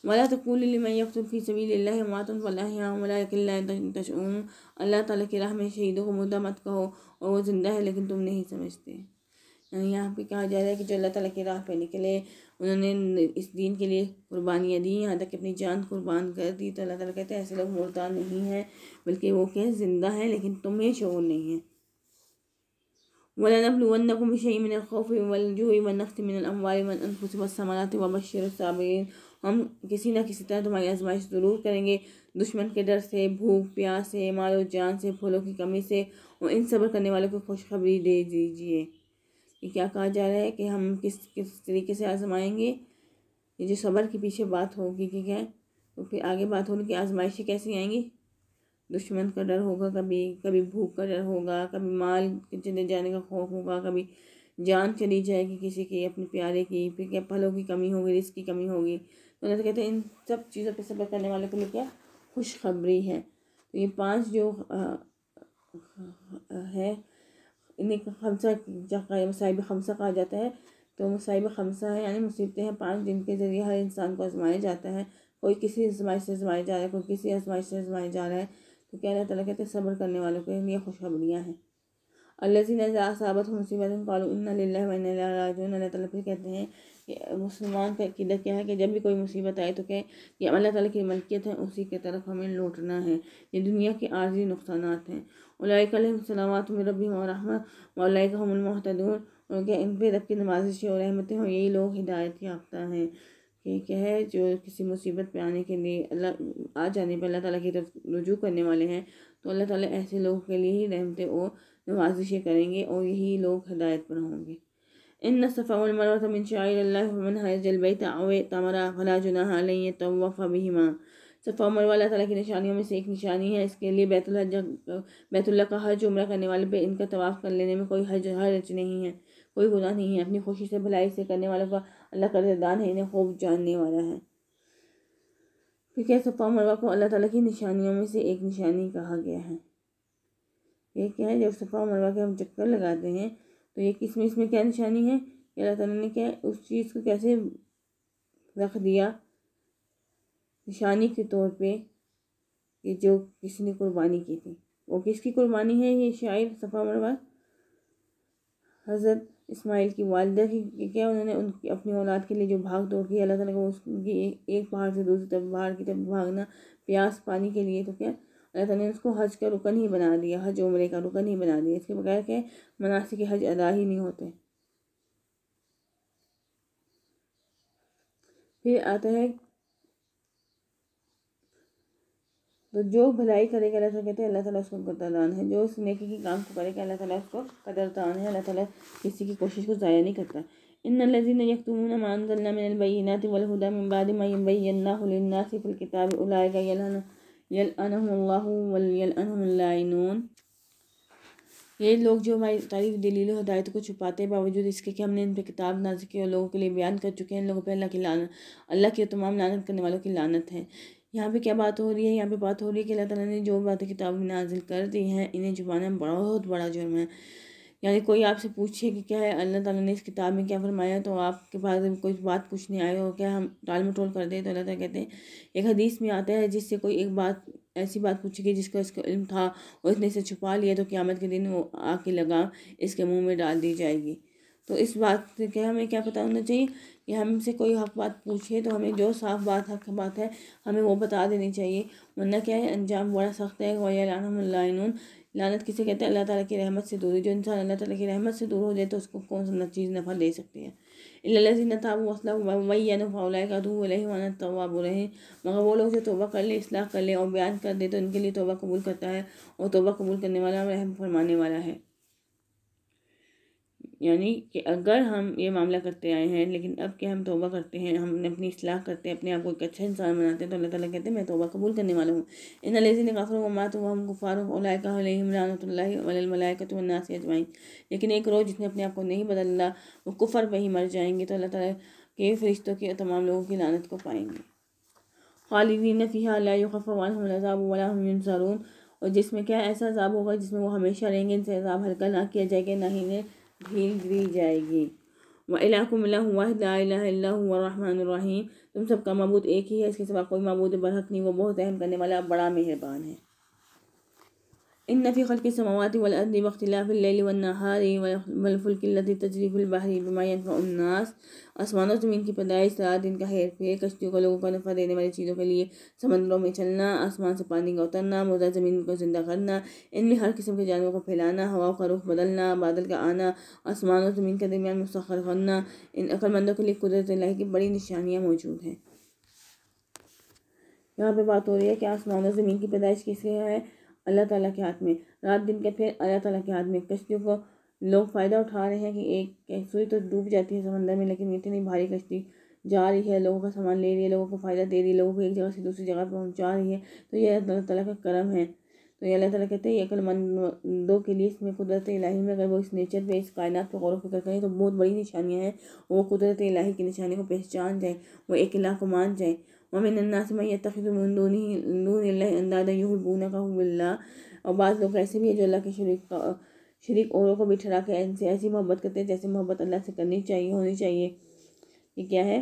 वला तकूल लिमन यकतुल फी सबीलिल्लाह मातुन वला हयाम वला यकिल्ला तशऊम अल्लाह ताला की राह में शहीदों को मुद्दा मत कहो और वो ज़िंदा है लेकिन तुम नहीं समझते यहाँ पे कहा जा रहा है कि जो अल्लाह ताला की राह पे निकले उन्होंने इस दीन के लिए कुर्बानियाँ दी यहाँ तक कि अपनी जान कुर्बान कर दी तो अल्लाह ताला कहते हैं ऐसे लोग मुर्दा नहीं हैं बल्कि वो क्या ज़िंदा है लेकिन तुम्हें शोर नहीं है वलनबलवनकुम शैमिन खौफ वलजूई व नफ्स मिन अलअमवाल व अनफुस व समरात व बशर साबिरीन हम किसी न किसी तरह तुम्हारी आजमाइश ज़रूर करेंगे दुश्मन के डर से भूख प्यास से मालो जान से फूलों की कमी से और इन सब्र करने वालों को खुशखबरी दे दीजिए कि क्या कहा जा रहा है कि हम किस किस तरीके से आजमाएंगे ये जो सब्र के पीछे बात होगी ठीक है तो फिर आगे बात होगी कि आजमाइशें कैसी आएंगी दुश्मन का डर होगा कभी कभी भूख का डर होगा कभी माल के चले जाने का खौफ होगा कभी जान चली जाएगी किसी की अपने प्यारे की फिर क्या फलों की कमी होगी रिस्क की कमी होगी तो जैसे तो कहते हैं इन सब चीज़ों पर सब्र करने वाले के लिए क्या खुशखबरी है तो ये पांच जो है इन्हें खमसा मसाइब खमसा कहा जाता है तो मुसाइब खमसा है यानी मुसीबतें हैं पांच दिन के ज़रिए हर इंसान को आजमाया जाता है कोई किसी आजमाइश से आजमाया जा रहा है कोई किसी आजमाइश से आजमाया जा रहा है तो क्या अल्लाह तला कहते हैं सब्र करने वालों के लिए खुशखबरियाँ हैं अल्लाह जी नज़ा साबत मुसीबत लाजून अल्लाह फिर कहते हैं कि मुसलमान का अकीदा क्या है कि जब भी कोई मुसीबत आए तो कहें कि अल्लाह ताला की मलकियत है उसी की तरफ हमें लौटना है ये दुनिया के आर्जी नुकसान हैं उलाकलमसलामत में रबी रहमत वालमतदून उनके इन पर रब की नवाजिश और रहमतें हों यही लोग हिदायत याफ्ता हैं कि क्या है जो किसी मुसीबत पर आने के लिए अल्लाह आ जाने पर अल्लाह ताला की तरफ रुजू करने वाले हैं तो अल्लाह ताला ऐसे लोगों के लिए ही रहमतें और नवाजिशें करेंगे और यही लोग हिदायत पर होंगे إن الصفا والمروة من شعائر الله ومن حج البيت أو اعتمر فلا جناح عليه يطوف बहिमा सफ़ा मरवा वाला तला की निशानियों में से एक निशानी है इसके लिए बैतुल हज बैतुल्ला का हज उम्र करने वाले पे इनका तवाफ़ कर लेने में कोई हज हर्ज नहीं है कोई गुनाह नहीं है अपनी खुशी से भलाई से करने वालों का अल्लाह कर्जदान है इन्हें खूब जानने वाला है फिर सफ़ा मरवा को अल्लाह ताला की निशानियों में से एक निशानी कहा गया है ये क्या है जब सफ़ा मरवा के हम चक्कर लगाते हैं तो ये इसमें इसमें क्या निशानी है कि अल्लाह ताला ने क्या उस चीज़ को कैसे रख दिया निशानी के तौर पे कि जो किसी ने कुर्बानी की थी वो किसकी कुर्बानी है ये शायर सफ़ा मरवा हज़रत इस्माइल की वालदा की क्या उन्होंने उनकी अपनी औलाद के लिए जो भाग दौड़ की अल्लाह ताला को उसकी एक पहाड़ से दूसरी तरफ पहाड़ की तरफ भागना प्यास पानी के लिए तो क्या अल्लाह तला ने उसको हज का रुकन ही बना दिया हज उम्र का रुकन ही बना दिया इसके बगैर के मनासी के हज अदा ही नहीं होते फिर आता है तो जो भलाई करेगा अल्लाह तला कहते हैं अल्लाह तला उसको कदरदान है जो उस नेकी के काम को करेगा अल्लाह तला उसको कदरदान है अल्लाह तला किसी की कोशिश को ज़ाया नहीं करता इन लजीन यकतमून मानजल्ला मिनबैनात वलहुदा मिन बाद किताब उलाएगा यलहना यलअनहल्लाइन ये लोग जो हमारी तारीफ दिलील हदायत को छुपाते हैं बावजूद इसके कि हमने इन पर किताब नाजिल की और लोगों के लिए बयान कर चुके हैं इन लोगों पर अल्लाह की लानत अल्लाह के तमाम लानत करने वालों की लानत है यहाँ पे क्या बात हो रही है यहाँ पे बात हो रही है कि अल्लाह ताला ने जो बातें किताब में नाजिल कर दी हैं इन्हें जुबाना बहुत बड़ा जुर्म है यानी कोई आपसे पूछे कि क्या है अल्लाह ताला ने इस किताब में क्या फरमाया तो आपके पास कोई बात पूछने आए हो क्या हम टाल में टोल कर दें तो अल्लाह ताला कहते हैं एक हदीस में आता है जिससे कोई एक बात ऐसी बात पूछी गई जिसको इसको इल्म था और इसने इसे छुपा लिया तो क़्यामत के दिन वो आके लगाम इसके मुँह में डाल दी जाएगी तो इस बात से क्या हमें क्या पता होना चाहिए कि हमसे कोई हक बात पूछे तो हमें जो साफ बात हक बात है हमें वो बता देनी चाहिए वरना क्या है अंजाम बड़ा सख्त है वही लानत किसे कहते हैं अल्लाह ताला की रहमत से दूरी जो इंसान अल्लाह ताला की रहमत से दूर हो जाए तो उसको कौन सा चीज़ नफ़ा दे सकती है इलाजीन ताबू असलाफ़ाउल का दू वाना रहे मगर वो लोग जो तोबा कर ले इसलाह कर ले और बयान कर दे तो इनके लिए तोबा कबूल करता है और तोबा कबूल करने वाला रहम फरमाने वाला है यानी कि अगर हम ये मामला करते आए हैं लेकिन अब कि हम तोबा करते हैं हमने अपनी असलाह करते हैं अपने आप को एक अच्छा इंसान बनाते हैं तो अल्लाह ताला कहते हैं मैं तोबा कबूल करने वाला हूँ इन लेजिन काफरों मात हम गुफ़ारमरानमलाकतनास अजमाइन लेकिन एक रोज़ जिसने अपने आप को नहीं बदला वो कुफर पर ही मर जाएंगे तो अल्लाह ताली के फरिश्तों के तमाम लोगों की लानत को पाएंगे खालिदीन फ़िया और जिसमें क्या ऐसा अजाब होगा जिसमें वो हमेशा रहेंगे इनसे अजाब हल्का ना किया जाएगा ना ही इन्हें भेज दी जाएगी वलाकुमल्लाहमन रहीम तुम सबका मबूद एक ही है इसके सिवा कोई मबूद बरहक नहीं वो बहुत अहम करने वाला बड़ा मेहरबान है इन फ़ी खल्क समावत वलअर्द वख्तिलाफ़िल्लनहार वलफुल्क लती तजरीफ़ बहरी बमायन उन्नास आसमानों ज़मीन की पैदाइश रात दिन का हेर फेर कश्तियों का लोगों को नफ़ा देने वाली चीज़ों के लिए समंदरों में चलना आसमान से पानी का उतरना मुर्दा ज़मीन को ज़िंदा करना इनमें हर किस्म के जानवरों को फैलाना हवा का रुख बदलना बादल का आना आसमान और ज़मीन के दरमियान मुस्खर करना इन अक्लमंदों के लिए कुदरत की बड़ी निशानियाँ मौजूद हैं यहाँ पे बात हो रही है कि आसमान और ज़मीन की पैदाइश किसके है अल्लाह ताला के हाथ में रात दिन के फिर अल्लाह ताला के हाथ में कश्तियों को लोग फ़ायदा उठा रहे हैं कि एक कश्ती तो डूब जाती है समंदर में लेकिन इतनी भारी कश्ती जा रही है लोगों का सामान ले रही है लोगों को फ़ायदा दे रही है लोगों को एक जगह से दूसरी जगह पहुँचा रही है तो ये अल्लाह ताला का करम है तो ये अल्लाह ताला कहते हैं अक्लमंदों के लिए इसमें कुदरत इलाही में अगर वो इस नेचर पे इस कायनात पर गौर फिक्र करें तो बहुत बड़ी निशानियाँ हैं वो कुदरत इलाही की निशानी को पहचान जाएँ वो एक इला को मान जाएँ वमिन अन्नास मैं यतफ़िदून अंदादा यूबून का हुबिल्ला और बाद लोग ऐसे भी है जो अल्लाह के शरीक शरीक औरों को भी ठहरा के ऐसे ऐसी मोहब्बत करते हैं जैसे मोहब्बत अल्लाह से करनी चाहिए होनी चाहिए ये क्या है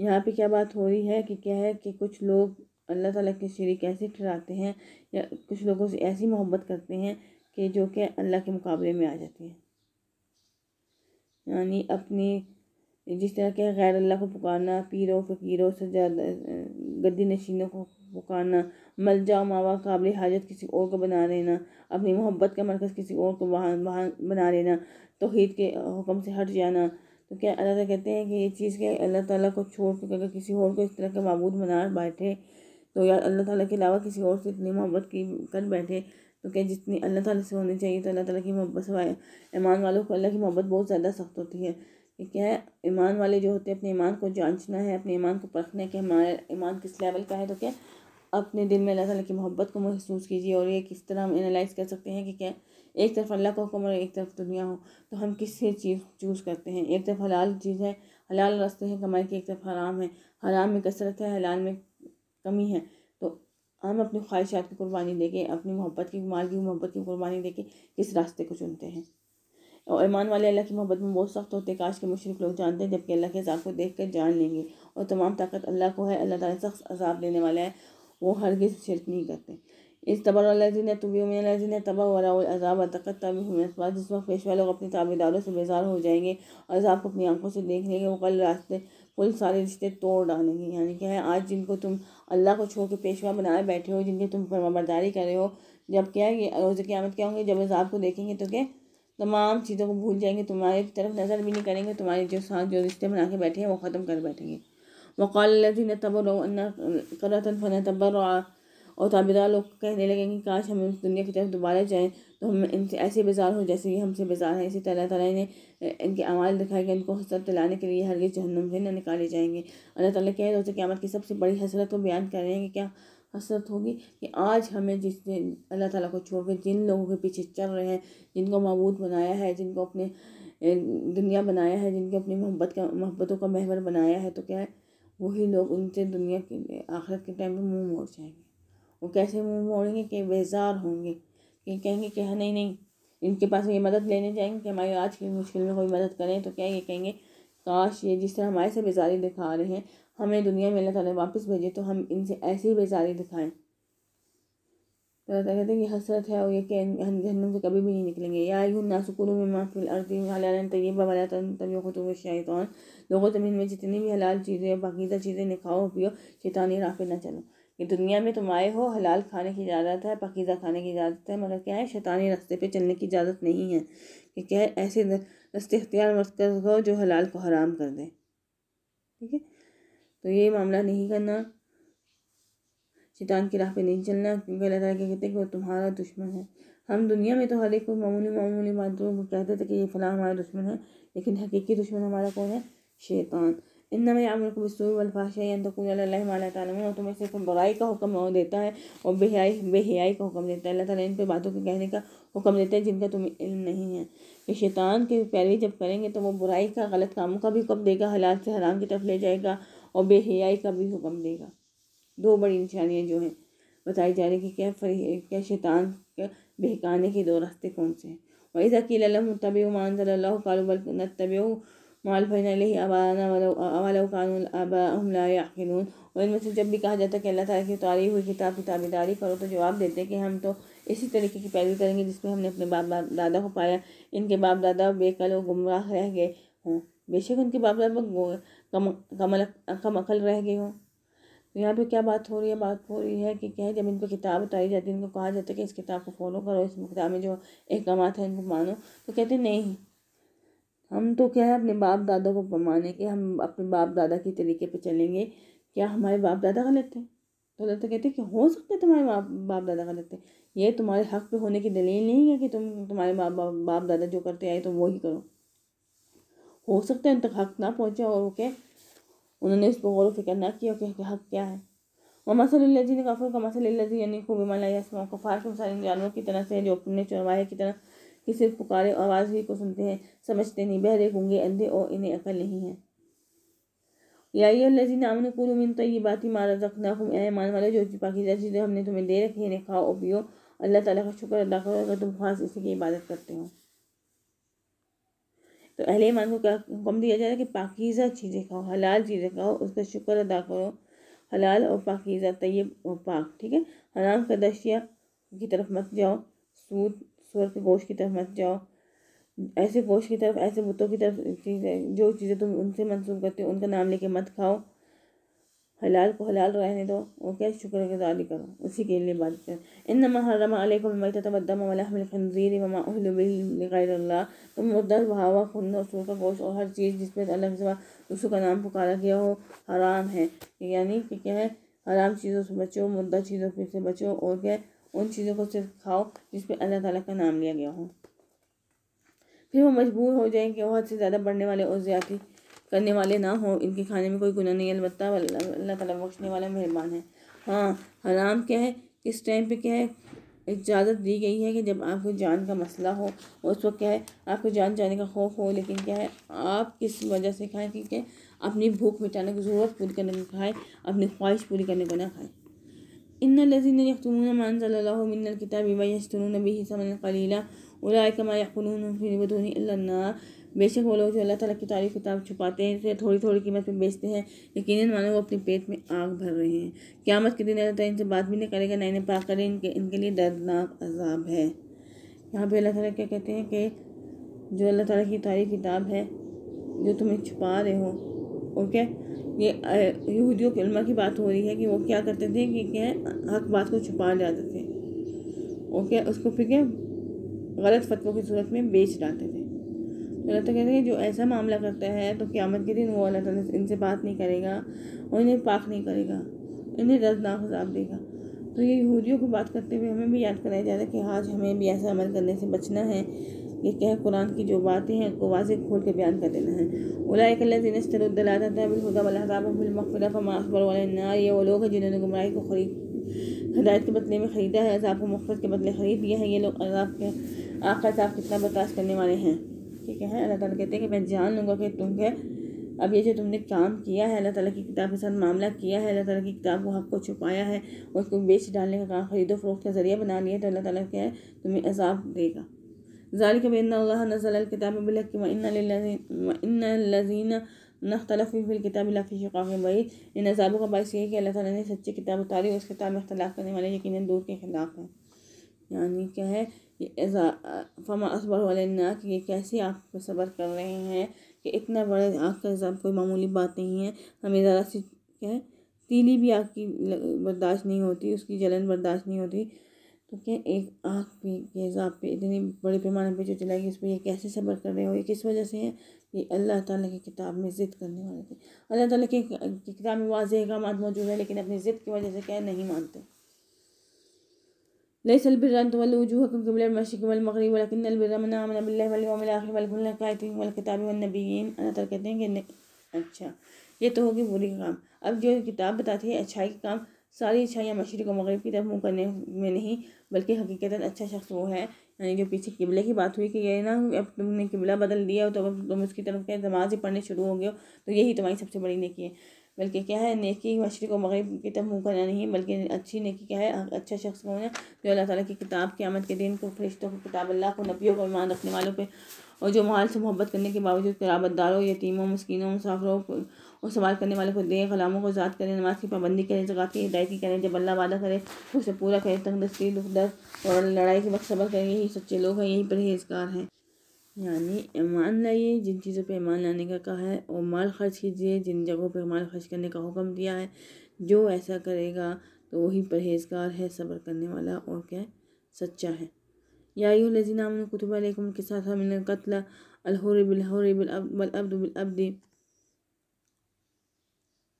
यहाँ पे क्या बात हो रही है कि क्या है कि कुछ लोग अल्लाह ताला के शरीक ऐसे ठहराते हैं या कुछ लोगों से ऐसी मोहब्बत करते हैं कि जो कि अल्लाह के मुकाबले में आ जाती है यानी अपनी जिस तरह के गैर अल्लाह को पुकारना पीरों फ़कीरों ज्यादा गद्दी नशीनों को पुकारना मल जाओ मावा काबिल हाजत किसी और को बना लेना अपनी मोहब्बत का मरकज़ किसी और को वहाँ वहाँ बना लेना तोहद के हुक्म से हट जाना तो क्या अल्लाह कहते हैं कि ये चीज़ के अल्लाह ताला को छोड़ कर अगर किसी और को इस तरह का मबूद बना बैठे तो यार अल्लाह ताला के अलावा किसी और से इतनी मोहब्बत की कर बैठे तो क्या जितनी अल्लाह ताला से होनी चाहिए तो अल्लाह ताला की मोहब्बत ईमान वालों को अल्लाह की मोहब्बत बहुत ज़्यादा सख्त होती है कि क्या है ईमान वाले जो होते हैं अपने ईमान को जांचना है अपने ईमान को परखना है कि हमारा ईमान किस लेवल का है तो क्या अपने दिल में अल्लाह ताला की मोहब्बत को महसूस कीजिए और ये किस तरह हम एनालाइज कर सकते हैं कि क्या एक तरफ अल्लाह का हुक्म और एक तरफ दुनिया हो तो हम से चीज़ चूज़ करते हैं एक तरफ हलाल चीज़ है हलाल रास्ते हैं कमाई की एक तरफ हराम है हराम में कसरत है हलाल में कमी है तो हम अपनी ख्वाहिशात की कुर्बानी देके अपनी मोहब्बत की माल की मोहब्बत की कुर्बानी देके किस रास्ते को चुनते हैं और ईमान वाले अल्लाह की मोहब्बत में बहुत सख्त होते हैं काश के मुशरक लोग जानते हैं जबकि अल्लाह के अजाब को देख कर जान लेंगे और तमाम ताकत अल्लाह को है अल्लाह ताला सख्त अजाब देने वाला है वो हरगिज शिरक नहीं करते इस तबरजीन तुबिन तबा वराजाब तकत तब जिस वक्त पेशवा लोग अपने ताबेदारों से बेजार हो जाएंगे अजाब को अपनी आंखों से देख लेंगे वो कल रास्ते कुल सारे रिश्ते तोड़ डालेंगे यानी क्या है आज जिनको तुम अल्लाह को छोड़ के पेशवा बनाए बैठे हो जिनकी तुम फरमाबरदारी कर रहे हो जब क्या है रोज़ क़्यामत क्या होंगे जब अजाब को देखेंगे तो क्या तमाम चीज़ों को भूल जाएंगे तुम्हारे तरफ नज़र भी नहीं करेंगे तुम्हारे जो साथ जो रिश्ते बना के बैठे हैं वो ख़त्म कर बैठेंगे वक़ालजी तबर करतन फ़न तबर और ताबेदार लोग कहने लगेंगे कि काश हम दुनिया की तरफ दोबारा जाएँ तो हम इनसे ऐसे बेजार हो जैसे ये हमसे बेजार हैं इसी तरह तरह ने इनके अमाल दिखाए गए इनको हसरत दिलाने के लिए हर जहनम से न निकाले जाएंगे अल्लाह ताली कह रहे कि क़्यामत की सबसे बड़ी हसरत को बयान कर रहे हैं कि क्या हसरत होगी कि आज हमें जिस अल्लाह ताला को छोड़ के जिन लोगों के पीछे चल रहे हैं जिनको मबूद बनाया है जिनको अपने दुनिया बनाया है जिनको अपनी मोहब्बत का मोहब्बतों का महवर बनाया है तो क्या है वही लोग उनसे दुनिया के आखिरत के टाइम में मुँह मोड़ जाएंगे वो कैसे मुँह मोड़ेंगे कि बेजार होंगे कि कहेंगे कि हाँ नहीं नहीं इनके पास ये मदद लेने जाएंगे कि हमारी आज की मुश्किल में कोई मदद करें तो क्या ये कहेंगे काश ये जिस तरह हमारे से बेजारी दिखा रहे हैं हमें दुनिया में अल्लाह ताला वापस भेजे तो हम इनसे ऐसी बेजारी दिखाएं तो अल्लाह कहते हैं कि हसरत है और ये कि हम जहनम से कभी भी नहीं निकलेंगे या यूँ नासकुल में माफिल अर्दी शैतान लोगों तुम इनमें जितनी भी हलाल चीज़ें बाकीदा चीज़ें निखाओ पियो शैतानी राह पे ना चलो कि दुनिया में तुम आए हो हलाल खाने की इजाज़त है पकीज़ा खाने की इजाज़त है मगर क्या है शैतानी रास्ते पे चलने की इजाज़त नहीं है कि क्या है ऐसे रस्ते अख्तियार मत करो जो हलाल को हराम कर दे ठीक है तो ये मामला नहीं करना शैतान की राह पे नहीं चलना क्योंकि अल्लाह ताला कहते हैं कि वो तुम्हारा दुश्मन है हम दुनिया में तो हर एक मामूली मामूली बातों को कहते थे कि ये फ़लाँ हमारा दुश्मन है लेकिन हकीकी दुश्मन हमारा कौन है शैतान इन में आमिर को बसूर वलफाशाला तो तुम्हें सिर्फ बुराई का हुक्म देता है और बेहयाई बेहयाई का हुक्म देता है अल्लाह तुम पर बातों के कहने का हुक्म देता है जिनका तुम्हें इल्म नहीं है कि शैतान के पैरवी जब करेंगे तो वो बुराई का गलत कामों का भी हुक्म देगा हलाल से हराम की तरफ ले जाएगा और बेहयाई का भी हुक्म देगा दो बड़ी निशानियाँ जो हैं बताई जा रही कि क्या फरी क्या शैतान बहकाने के दो रास्ते कौन से हैं और इस अकील तब मानजल्ला कालूबल तब माल फैन और इनमें से जब भी कहा जाता है कि अल्लाह ताला की उतारी हुई किताब की ताबेदारी करो तो जवाब देते हैं कि हम तो इसी तरीके की पैरवी करेंगे जिसमें हमने अपने बाप बाप दादा को पाया इनके बाप दादा बेकल और गुमराह रह गए हों बेशक उनके बाप दादा कम कमल कम अकल रह गए हो तो यहाँ पे क्या बात हो रही है बात हो रही है कि क्या है जब इनको किताब उतारी जाती है इनको कहा जाता है कि इस किताब को फॉलो करो इस किताब में जो अहकाम है इनको मानो तो कहते नहीं हम तो क्या है अपने बाप दादा को के हम अपने बाप दादा के तरीके पे चलेंगे क्या हमारे बाप दादा गलत थे तो गलत तो कहते हैं कि हो सकता है तुम्हारे बाप बाप दादा गलत थे ये तुम्हारे हक पे होने की दलील नहीं है कि तुम तुम्हारे बाप बाप दादा जो करते आए तुम तो वही करो हो सकता है उन तक हक ना पहुँचे और ओके उन्होंने इस पर गौर फिक्र ना किया कि हक क्या है ममसल जी ने काफर का मसल जी यानी खूब मलासमा कफार जानवरों की तरह से जो अपने चौराहे की तरह कि सिर्फ पुकारे आवाज़ ही को सुनते हैं समझते नहीं बहरे गूंगे अंधे और इन्हें अकल नहीं है याजी कुल उम्मीद तो ये बात ही मारा रखना मान वाले जो पाकिजा हमने तुम्हें दे रखी है खाओ और पियो अल्लाह ताला का शुक्र अदा करो अगर तुम खास इसी की इबादत करते हो तो अहले ईमान को क्या हुक्म दिया जा रहा है कि पाकिज़ा चीज़ें खाओ हलाल चीज़ें खाओ उसका शुक्र अदा करो हलाल और पाकिज़ा तयब और पाक ठीक है हराम का दशिया की तरफ मत जाओ सूद सूर के गोश की तरफ मत जाओ ऐसे गोश की तरफ ऐसे बुतों की तरफ चीज़ें जो चीज़ें तुम उनसे मंसूब करते हो उनका नाम लेके मत खाओ हलाल को हलाल रहने दो क्या शुक्र गुजारी करो उसी के लिए बात करो इन नमहरम तुम उदर भावा खुन रसूल का गोश्त और हर चीज़ जिसमें अलग से का नाम पुकारा गया हो हराम है यानी कि क्या है हराम चीज़ों से बचो मुद्दा चीज़ों से बचो और क्या उन चीज़ों को सिर्फ खाओ जिसमें अल्लाह ताली का नाम लिया गया हो फिर वो मजबूर हो जाएंगे कि बहुत से ज़्यादा बढ़ने वाले और ज़्यादा करने वाले ना हो इनके खाने में कोई गुना नहीं अलबत्त अल्लाह तला बख्शने वाला मेहरबान है हाँ हराम क्या है किस टाइम पे क्या है इजाज़त दी गई है कि जब आपको जान का मसला हो उस वक्त क्या है आपको जान जाने का खौफ हो लेकिन क्या है आप किस वजह से खाएँ क्योंकि अपनी भूख मिटाने की ज़रूरत पूरी करने को खाएँ अपनी ख्वाहिश पूरी करने को ना खाएँ इन लजीन यकतमून मानसल किताब यशतरून नबी समन कलीला उलाकमा यकलून फिर बदूनी अल्लाह बेशक वो लोग जो अल्लाह ताला की तारीफ किताब छुपाते हैं इसे थोड़ी थोड़ी कीमत पर बेचते हैं यकीन मानो वो अपने पेट में आग भर रहे हैं क्यामत के दिन अल्लाह ताला इनसे बात भी नहीं करेगा नए नए पाक करें इनके इनके लिए दर्दनाक अजाब है यहाँ पर अल्लाह ताला क्या कहते हैं कि जो अल्लाह ताला की तारीफ किताब है जो तुम्हें छुपा रहे हो ओके ये यहूदियों के उलमा की बात हो रही है कि वो क्या करते थे कि क्या हक बात को छुपा जाते थे ओके उसको फिर क्या गलत फतवों की सूरत में बेच डालते थे तो कहते हैं जो ऐसा मामला करता है तो क़्यामत के दिन वो अल्लाह ताला इनसे बात नहीं करेगा और इन्हें पाक नहीं करेगा इन्हें दर्दनाक हजाब देगा तो ये यहूदियों को बात करते हुए हमें भी याद कराया जाता है कि आज हमें भी ऐसा अमल करने से बचना है ये कह कुरान की जो बातें हैं उसको वाज खोल के बयान कर देना है उलाकल्लाजनस्तरदलाता ये वो लोग हैं जिन्होंने गुमराह को खरीद हदायत के बदले में ख़रीदा है अजाब को मुफ्त के बदले ख़रीद दिया है ये लोग अजाब के आखिर साहब कितना बर्दाश्त करने वाले हैं ठीक है अल्लाह ताला कहते हैं कि मैं जान लूँगा कि तुम क्या अब ये जो तुमने काम किया है अल्लाह ताला की किताब के साथ मामला किया है अल्लाह ताला की किताब को हक को छुपाया है और उसको बेच डालने का काम खरीदो फरोख का ज़रिया बना लिया तो अल्लाह ताला क्या है तुम्हें अजाब देगा ज़ाल के बेन्ना नजल किताब बिलक इन्ना नख्तलफ़िल किताब लाफ़ी शकाफ़ इन अजाबों का बायस ये है कि अल्लाह ताला ने सच्ची किताब उतारी और उस किताब में अख्तलाफ करने वाले यकीन दूर के खिलाफ है यानी क्या है फमा असबर वालना कि ये कैसे आप पे सब्र कर रहे हैं कि इतना बड़े आँख का हिसाब कोई मामूली बात नहीं है हमें ज़रा सी क्या है तीली भी आँख की बर्दाश्त नहीं होती उसकी जलन बर्दाश्त नहीं होती तो क्या एक आँख पे हिसाब पे इतने बड़े पैमाने पे जो चलाएगी उस पर यह कैसे सब्र कर रहे हो ये किस वजह से है ये अल्लाह ताला की किताब में ज़िद करने वाले थे अल्लाह ताला की किताब में वाज काम मौजूद है लेकिन अपनी ज़िद की वजह से क्या नहीं मानते ليس البر أن تولوا وجوهكم قبل المشرق والمغرب ولكن البر من آمن بالله واليوم الآخر والملائكة والكتاب والنبيين أنا ताला कहते हैं कि नहीं अच्छा ये तो होगी बुरी काम अब जो किताब बताती है अच्छाई के काम सारी अच्छाइयाँ मशरक और मगरब की तरफ मुँह करने में नहीं बल्कि हकीकता अच्छा शख्स वो है यानी जो पीछे किबले की बात हुई कि ये ना अब तुमने किबला बदल दिया हो तो अब तुम उसकी तरफ क्या नमाज ही पढ़ने शुरू हो गए हो तो यही तुम्हारी सबसे बड़ी नेकी है बल्कि क्या है नेकी मशरक़ व मगरब की तरफ मुँह करना नहीं बल्कि अच्छी नेकी क्या है अच्छा शख्स कौन है जो अल्लाह ताली की किताब की आमद के दिन को फरिश्तों को किताब अल्लाह को नबियों को ईमान रखने वालों पर और जो माल से मोहब्बत करने के बावजूद कराबतदारों यतीमों मस्किनों मुसाफरों और सवाल करने वाले को दे गलामों को आज़ाद करें नमाज की पाबंदी करें जगह की हिदायती करें जब अल्लाह वादा करें उसे पूरा करें तंगदस्ती दुख दर्द और लड़ाई के वक्त सबर करें यही सच्चे लोग हैं यही परहेजगार हैं यानी ईमान लाइए जिन चीज़ों पे ईमान लाने का कहा है और माल खर्च कीजिए जिन जगहों पे माल खर्च करने का हुक्म दिया है जो ऐसा करेगा तो वही परहेजगार है सब्र करने वाला और क्या सच्चा है या यू लजी नाम कुतुबाकुम के साथ हम कत्ल अलहर बिलहर बिलअब्द बिलअब्द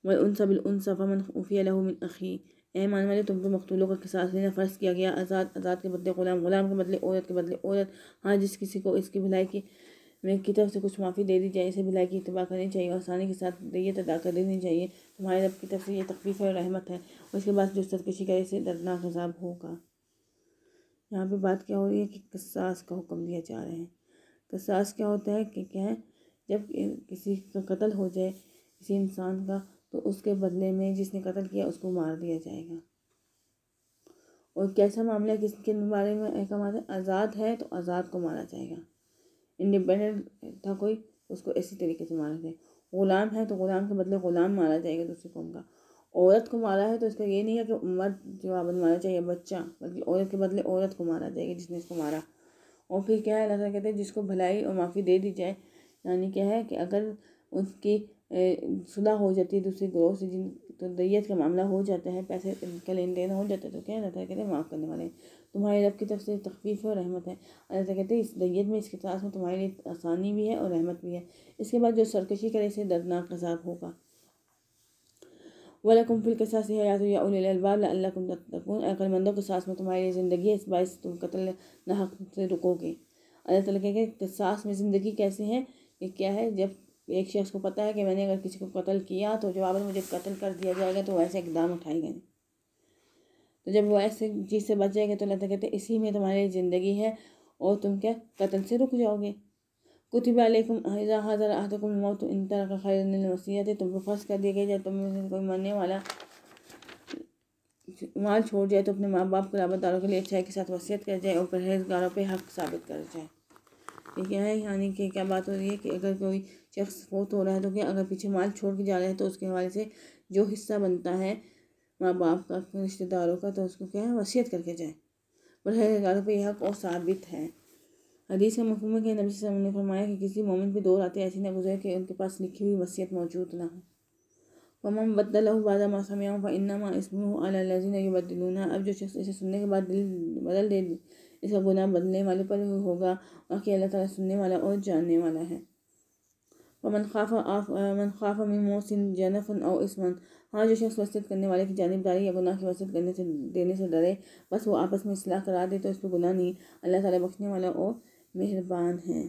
वलउनसा बिलउनसा फ़मन उफ़िया लहू मिन अखी अहम आने वाले तुमको मकतूलों का किसास लेना फ़र्ज़ किया गया आज़ाद आज़ाद के बदले ग़ुलाम ग़ुलाम के बदले औरत के बदले औरत हाँ जिस किसी को इसकी भलाई की मैं की तरफ से कुछ माफ़ी दे दी जाए इसे भलाई की इतबा करनी चाहिए और आसानी के साथ रैयत अदा कर देनी चाहिए तुम्हारे रब की तरफ से यह तकलीफ है और रहमत है और इसके बाद जो सरकशी का इसे दर्दनाक अजाब होगा यहाँ पर बात क्या हो रही है कि कसास का हुक्म दिया जा रहा है कसास क्या होता है कि क्या है जब किसी का कत्ल हो जाए किसी इंसान का तो उसके बदले में जिसने कत्ल किया उसको मार दिया जाएगा और कैसा मामला किस किसके बारे में का आज़ाद है तो आज़ाद को मारा जाएगा इंडिपेंडेंट था कोई तो उसको इसी तरीके से मारा जाए ग़ुलाम है तो ग़ुलाम के बदले ग़ुलाम मारा जाएगा दूसरी कौम का औरत को मारा है तो इसका ये नहीं है कि उम्र जवाब मारा चाहिए बच्चा बल्कि औरत के बदले औरत को मारा जाएगा जिसने इसको मारा और फिर क्या है अल्लाह कहते हैं जिसको भलाई और माफ़ी दे दी जाए यानी क्या है कि अगर उसकी सुलह हो जाती है दूसरी ग्रोह से जिन तो दैयत का मामला हो जाता है पैसे का लेन देन हो जाता है तो क्या रहता है कहते हैं माफ़ करने वाले तुम्हारे रब की तरफ से तकलीफ़ और रहमत है अल्लाह कहते हैं इस दैयत में इसके साथ में तुम्हारे लिए आसानी भी है और रहमत भी है इसके बाद जो सरकशी करे इसे दर्दनाक कसाब होगा वलकुम फिल कसास हयात या उलबाब अकलमंदों के साथ में तुम्हारी ज़िंदगी इस बाइस तुम कत्ल नाहक से रुकोगे अल्लाह तला कहेंगे कसास में ज़िंदगी कैसे है ये क्या है जब एक शख्स को पता है कि मैंने अगर किसी को कत्ल किया तो जवाब मुझे कत्ल कर दिया जाएगा तो वैसे इकदाम उठाई गई तो जब वो ऐसे चीज़ से बच जाएंगे तो अल्लाह कहते इसी में तुम्हारी ज़िंदगी है और तुम क्या कत्ल से रुक जाओगे कुतुब अलैकुम हज़र अहदकुम मौत इन तरह का खैर वसीयत तुमको फर्ज कर दिया गया जब तुम कोई मरने वाला माल छोड़ जाए तो अपने माँ बाप को राबतदारों के लिए अच्छाई के साथ वसीयत कर जाए और परहेजगारों पर हक साबित कर जाए ठीक है यानी कि क्या बात हो रही है कि अगर कोई शख्स फोत हो रहा है तो क्या अगर पीछे माल छोड़ के जा रहा है तो उसके हवाले से जो हिस्सा बनता है माँ बाप का रिश्तेदारों का तो उसको क्या है वसीयत करके जाए बरहदारों पर यह हक और साबित है हदीस के मफहम के नबी सब ने फरमाया कि किसी मोमिन पर दो रातें ऐसी ना गुजरे कि उनके पास लिखी हुई वसीयत मौजूद ना हो वमम बदलहु बादा मासमियाँ फ़न्नमा इसमह अलाजीन बदलूना अब जो शख्स इसे सुनने के बाद दिल बदल दे इसका गुना बदलने वाले पर होगा बाकी अल्लाह ताला सुनने वाला और जानने वाला है वमन खाफ मन खाफ में मोहसिन जनफन और इसमन हाँ जो शख्स वसीत करने वाले की जानबदारी या गुनाह की वसीत करने से देने से डरे बस वो आपस में असलाह करा दे तो उस पर गुनाह नहीं अल्लाह ताला बख्शने वाला और मेहरबान है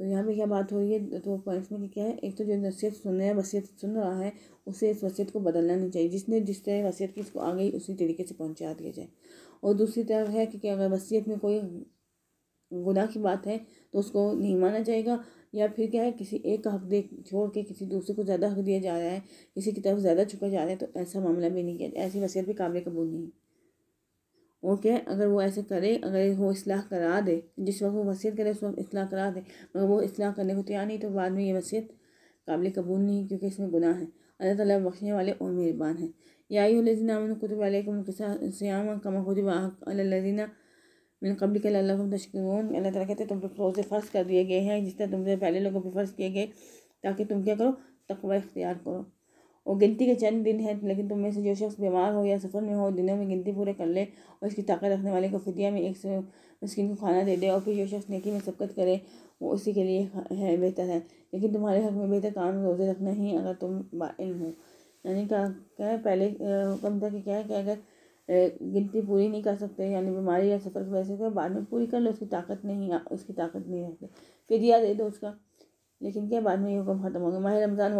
तो यहाँ पे क्या बात हो रही है तो पॉइंट्स में क्या है एक तो जो नसीहत सुन रहा है वसीयत सुन रहा है उसे इस वसीयत को बदलना नहीं चाहिए जिसने जिस तरह वसीयत की इसको आ गई उसी तरीके से पहुँचा दिया जाए और दूसरी तरफ है कि, कि अगर वसीयत में कोई गुनाह की बात है तो उसको नहीं माना जाएगा या फिर क्या है किसी एक का हक दे छोड़ के किसी दूसरे को ज़्यादा हक दिया जा रहा है किसी की तरफ ज़्यादा छुपा जा रहा है तो ऐसा मामला भी नहीं किया ऐसी वसीयत भी काबिल कबूल नहीं और क्या अगर वो ऐसे करे अगर वो असलाह करा दे जिस वक्त वो वसीयत करे उस वक्त असलाह करा दे मगर वो असलाह करने को तैयार नहीं तो बाद में ये वसीयत काबिल कबूल नहीं क्योंकि इसमें गुनाह है अल्लाह ताला बख्शने वाले और मेहरबान है याई लजीना कुतुब कमा खुद अल्लाजीना मैंने कबल के अल्लाह तशकून अल्लाह तला कहते तुम पर रोज़े फ़र्ज कर दिए गए हैं जिस तरह तुमसे पहले लोगों पर फ़र्ज किए गए ताकि तुम क्या करो तकवा इख्तियार करो और गिनती के चंद दिन हैं लेकिन तुम में से जो शख्स बीमार हो या सफ़र में हो दिनों में गिनती पूरे कर ले और इसकी ताकत रखने वाले को फितिया में एक से मस्किन को खाना दे दे और फिर जो शख्स नेकी में सबकत करे वो उसी के लिए है बेहतर है लेकिन तुम्हारे हक में बेहतर काम रोज़े रखना ही अगर तुम बाइन हो यानी क्या क्या है पहले हुक्म था कि क्या है कि अगर गिनती पूरी नहीं कर सकते यानी बीमारी या सफ़र की वजह से तो बाद में पूरी कर लो उसकी ताकत नहीं उसकी ताकत नहीं रहती फिर दिया दे दो उसका लेकिन क्या बाद में ये हुक्म ख़त्म होगा माह रमज़ान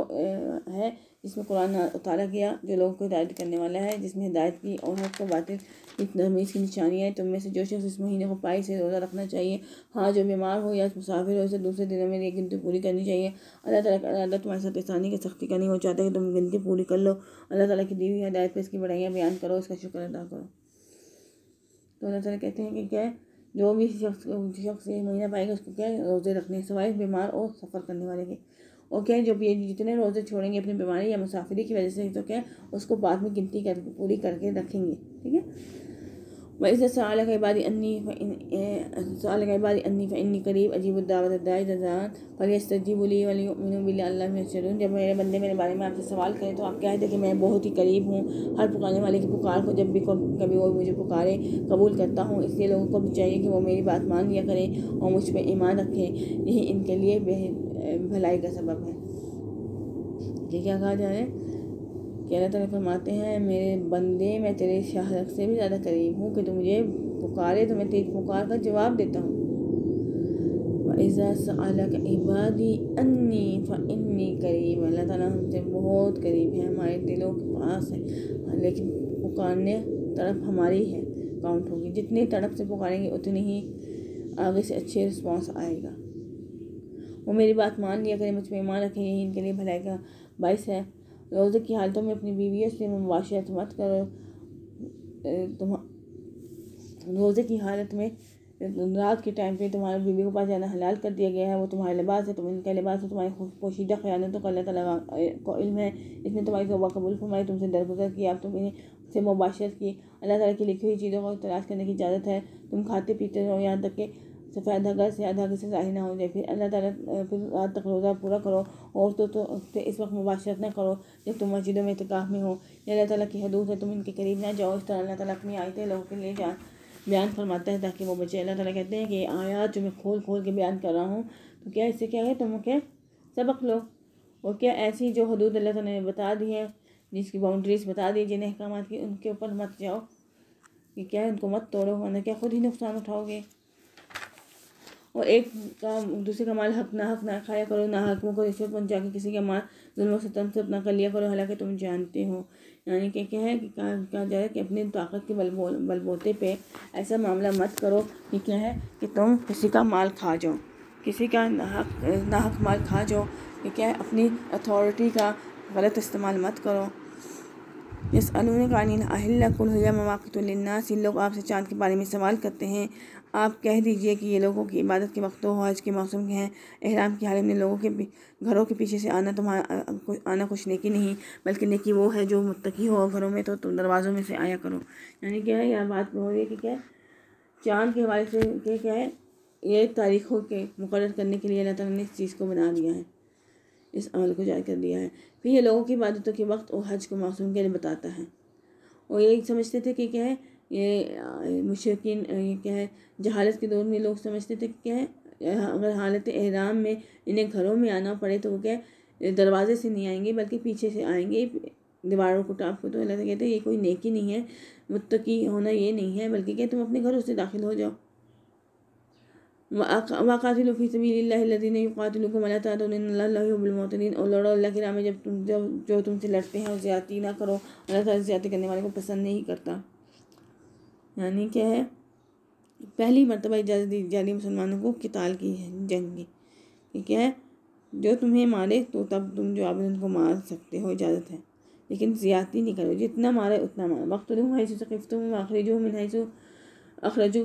है जिसमें कुरान उतारा गया जो लोगों को हिदायत करने वाला है जिसमें हिदायत की और हक को बातें की तमीज़ की निशानियाँ हैं तुम तो में से जो शख्स इस महीने को पाई से रोज़ा रखना चाहिए हाँ जो बीमार हो या मुसाफिर हो उसे दूसरे दिनों में ये गिनती पूरी करनी चाहिए अल्लाह ताला तुम्हारे साथ आसानी की सख्ती करनी हो चाहता है कि तुम गिनती पूरी कर लो अल्लाह ताला की दी हुई हिदायत पर इसकी बढ़ाइयाँ बयान करो इसका शुक्र अदा करो तो अल्लाह ताला कहते हैं कि क्या जो भी शख्स शख्स ये महीना पाएगा उसको क्या रोज़े रखने सवाए बीमार और सफ़र करने वाले के और क्या जो भी जितने रोज़े छोड़ेंगे अपनी बीमारी या मुसाफिरी की वजह से तो क्या उसको बाद में गिनती कर पूरी करके रखेंगे ठीक है वैसे सवाल कबादी अन्नी सवाल कबादी अन्नी फ़न्नी करीब अजीब दावत दादात पर यस्तजीबली वाली अल्लाह जब मेरे बंदे मेरे बारे में आपसे सवाल करें तो आप कह दें कि मैं बहुत ही करीब हूँ हर पुकारने वाले की पुकार को जब भी कभी वो मुझे पुकारे कबूल करता हूँ इसलिए लोगों को भी चाहिए कि वो मेरी बात मान लिया करें और मुझ पर ईमान रखें यही इनके लिए बेहद भलाई का सबब है ठीक है कहा जा रहा है कि अल्लाह तला फरमाते हैं मेरे बंदे मैं तेरे शाहरख से भी ज़्यादा करीब हूँ कि तू मुझे पुकारे तो मैं तेरी पुकार का जवाब देता हूँ इबादी अन्नी फ़न्नी करीब अल्लाह ताला हमसे बहुत करीब है हमारे दिलों के पास है हाँ, लेकिन पुकारने तड़प हमारी है काउंट होगी जितनी तड़प से पुकारेंगे उतनी ही आगे से अच्छे रिस्पॉन्स आएगा वो मेरी बात मान लिया करें मुझ पर ईमान रखें यही इनके लिए भलाई का बाइस है रोज़े की हालतों में अपनी बीवी से मुबाशरत मत करो तुम रोज़े की हालत में रात के टाइम पे तुम्हारी बीवी के पास जाना हलाल कर दिया गया है वो तुम्हारे लिबास है तुम इनका लिबास है तुम्हारी पोशीदा ख्यानतों का अल्लाह ताला को इल्म है इसमें तुम्हारी तोबा कबूल फरमाई तुमसे दरगुजर की आप तुम इन्हें से मुबाशरत की अल्लाह ताला की लिखी हुई चीज़ों को तलाश करने की इजाज़त है तुम खाते पीते रहो यहाँ तक कि सफ़ेद धागा घर से धागे से जाहिर ना हो जाए फिर अल्लाह ताला फिर रात तक रोज़ा पूरा करो और तो, तो, तो इस वक्त मुबाशरत ना करो जब तुम मस्जिदों में इतकाफ़ में हो या अल्लाह ताला की हदूद है तुम इनके करीब ना जाओ इस तरह अल्लाह ताला अपनी आयतें लोगों के लिए जान बयान फरमाता है ताकि वो बचे अल्लाह ताला कहते हैं कि आयात जो मैं खोल खोल के बयान कर रहा हूँ तो क्या इससे क्या है तुम क्या सबक लो और क्या ऐसी जो हदूद अल्लाह ताला ने बता दी है जिसकी बाउंड्रीज बता दी जिन्हें अहकाम की उनके ऊपर मत जाओ कि क्या है उनको मत तोड़ो वरना क्या ख़ुद ही नुकसान उठाओगे और एक का दूसरे का माल हक ना हक ना खाया करो ना हकमों को रिश्वत पहुँचा के किसी का माल जुल्म सतम से अपना कर लिया करो हालांकि तुम जानते हो यानी कि क्या है कि कहा जा रहा है कि अपनी ताकत के बलबो बलबोते पे ऐसा मामला मत करो कि क्या है कि तुम किसी का माल खा जाओ किसी का नाहक नाहक माल खा जाओ कि क्या है अपनी अथॉरिटी का गलत इस्तेमाल मत करो इस अनून कानून अहिल्ला कुल मवाक़ इन लोग आपसे चाँद के बारे में सवाल करते हैं आप कह दीजिए कि ये लोगों की इबादत के वक्त हज तो के मौसम के हैं एहराम की हालत में लोगों के घरों के पीछे से आना तुम्हारा तो आना कुछ नेकी नहीं बल्कि नेकी वो है जो मुतकी हो घरों में तो तुम दरवाज़ों में से आया करो यानी क्या है यह बात हो रही है कि क्या चाँद के हवाले से क्या क्या है ये तारीखों के मुकर करने के लिए अल्लाह तला ने इस चीज़ को बना दिया है इस अमल को जारी कर दिया है फिर ये लोगों की इबादतों के वक्त वो हज के मौसम के लिए बताता है और ये समझते थे कि क्या है ये मुशीन ये क्या है जहालत के दौर में लोग समझते थे कि क्या है अगर हालत एहराम में इन्हें घरों में आना पड़े तो वो क्या दरवाजे से नहीं आएंगे बल्कि पीछे से आएंगे दीवारों को टाप को तो अल्लाह कहते हैं ये कोई नेकी नहीं है मुतकी होना ये नहीं है बल्कि क्या तुम अपने घरों से दाखिल हो जाओ वाकातिलफ़ी सबील्लादीन युकातिलकुम अल्लाहबुलमतिन और लड़ो अल्लाह के राम जब तुम जब जो तुमसे लड़ते हैं और ज़्यादा ना करो अल्लाह ज़्यादा करने वाले को पसंद नहीं करता यानी क्या है पहली मरतबा इजाज़त दी जा रही मुसलमानों को किताल की है जंग की ठीक है जो तुम्हें मारे तो तब तुम जो आप उनको मार सकते हो इजाज़त है लेकिन ज़्यादा नहीं करो जितना मारे उतना मारो वक्त हईसु तो जो आखिरजो मिन हईसु अखरजो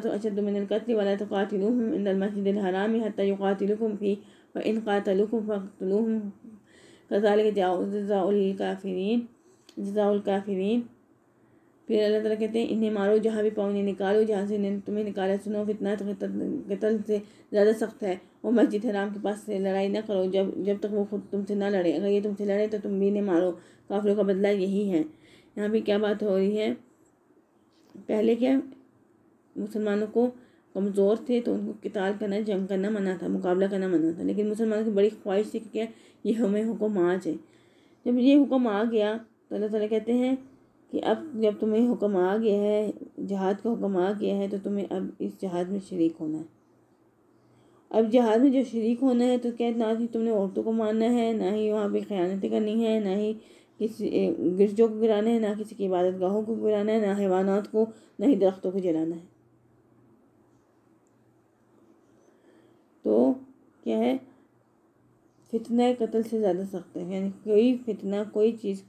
तो अच्छा तुम कत्ल वाला तो कातिल मस्जिद हराम हती व इन कातलकुम कजाल जजाउल काफ़रीन जजाउल काफ़रीन फिर अल्लाह ताला कहते हैं इन्हें मारो जहाँ भी पाओ इन्हें निकालो जहाँ से इन्हें तुम्हें निकाला सुनो फितना तो कतल से ज़्यादा सख्त है वो मस्जिद हराम के पास से लड़ाई ना करो जब जब तक वो खुद तुमसे ना लड़े अगर ये तुमसे लड़े तो तुम भी इन्हें मारो काफिलों का बदला यही है यहाँ पर क्या बात हो रही है पहले क्या मुसलमानों को कमज़ोर थे तो उनको किताल करना जंग करना मना था मुकाबला करना मना था लेकिन मुसलमानों की बड़ी ख्वाहिश थी कि क्या ये हमें हुक्म आ जाए जब ये हुक्म आ गया तो अल्लाह ताला कहते हैं कि अब जब तुम्हें हुक्म आ गया है जहाज़ का हुक्म आ गया है तो तुम्हें अब इस जहाज़ में शरीक होना है अब जहाज़ में जब शरीक होना है तो क्या ना ही तुमने औरतों को मानना है ना ही वहाँ पर ख्यानतें करनी है ना ही किसी गिरजों को गिराना है ना किसी की इबादत गाहों को गिराना है ना हैवानात को ना ही दरख्तों को जलाना है तो क्या है फितना कत्ल से ज़्यादा सख्त है यानी कोई फितना कोई चीज़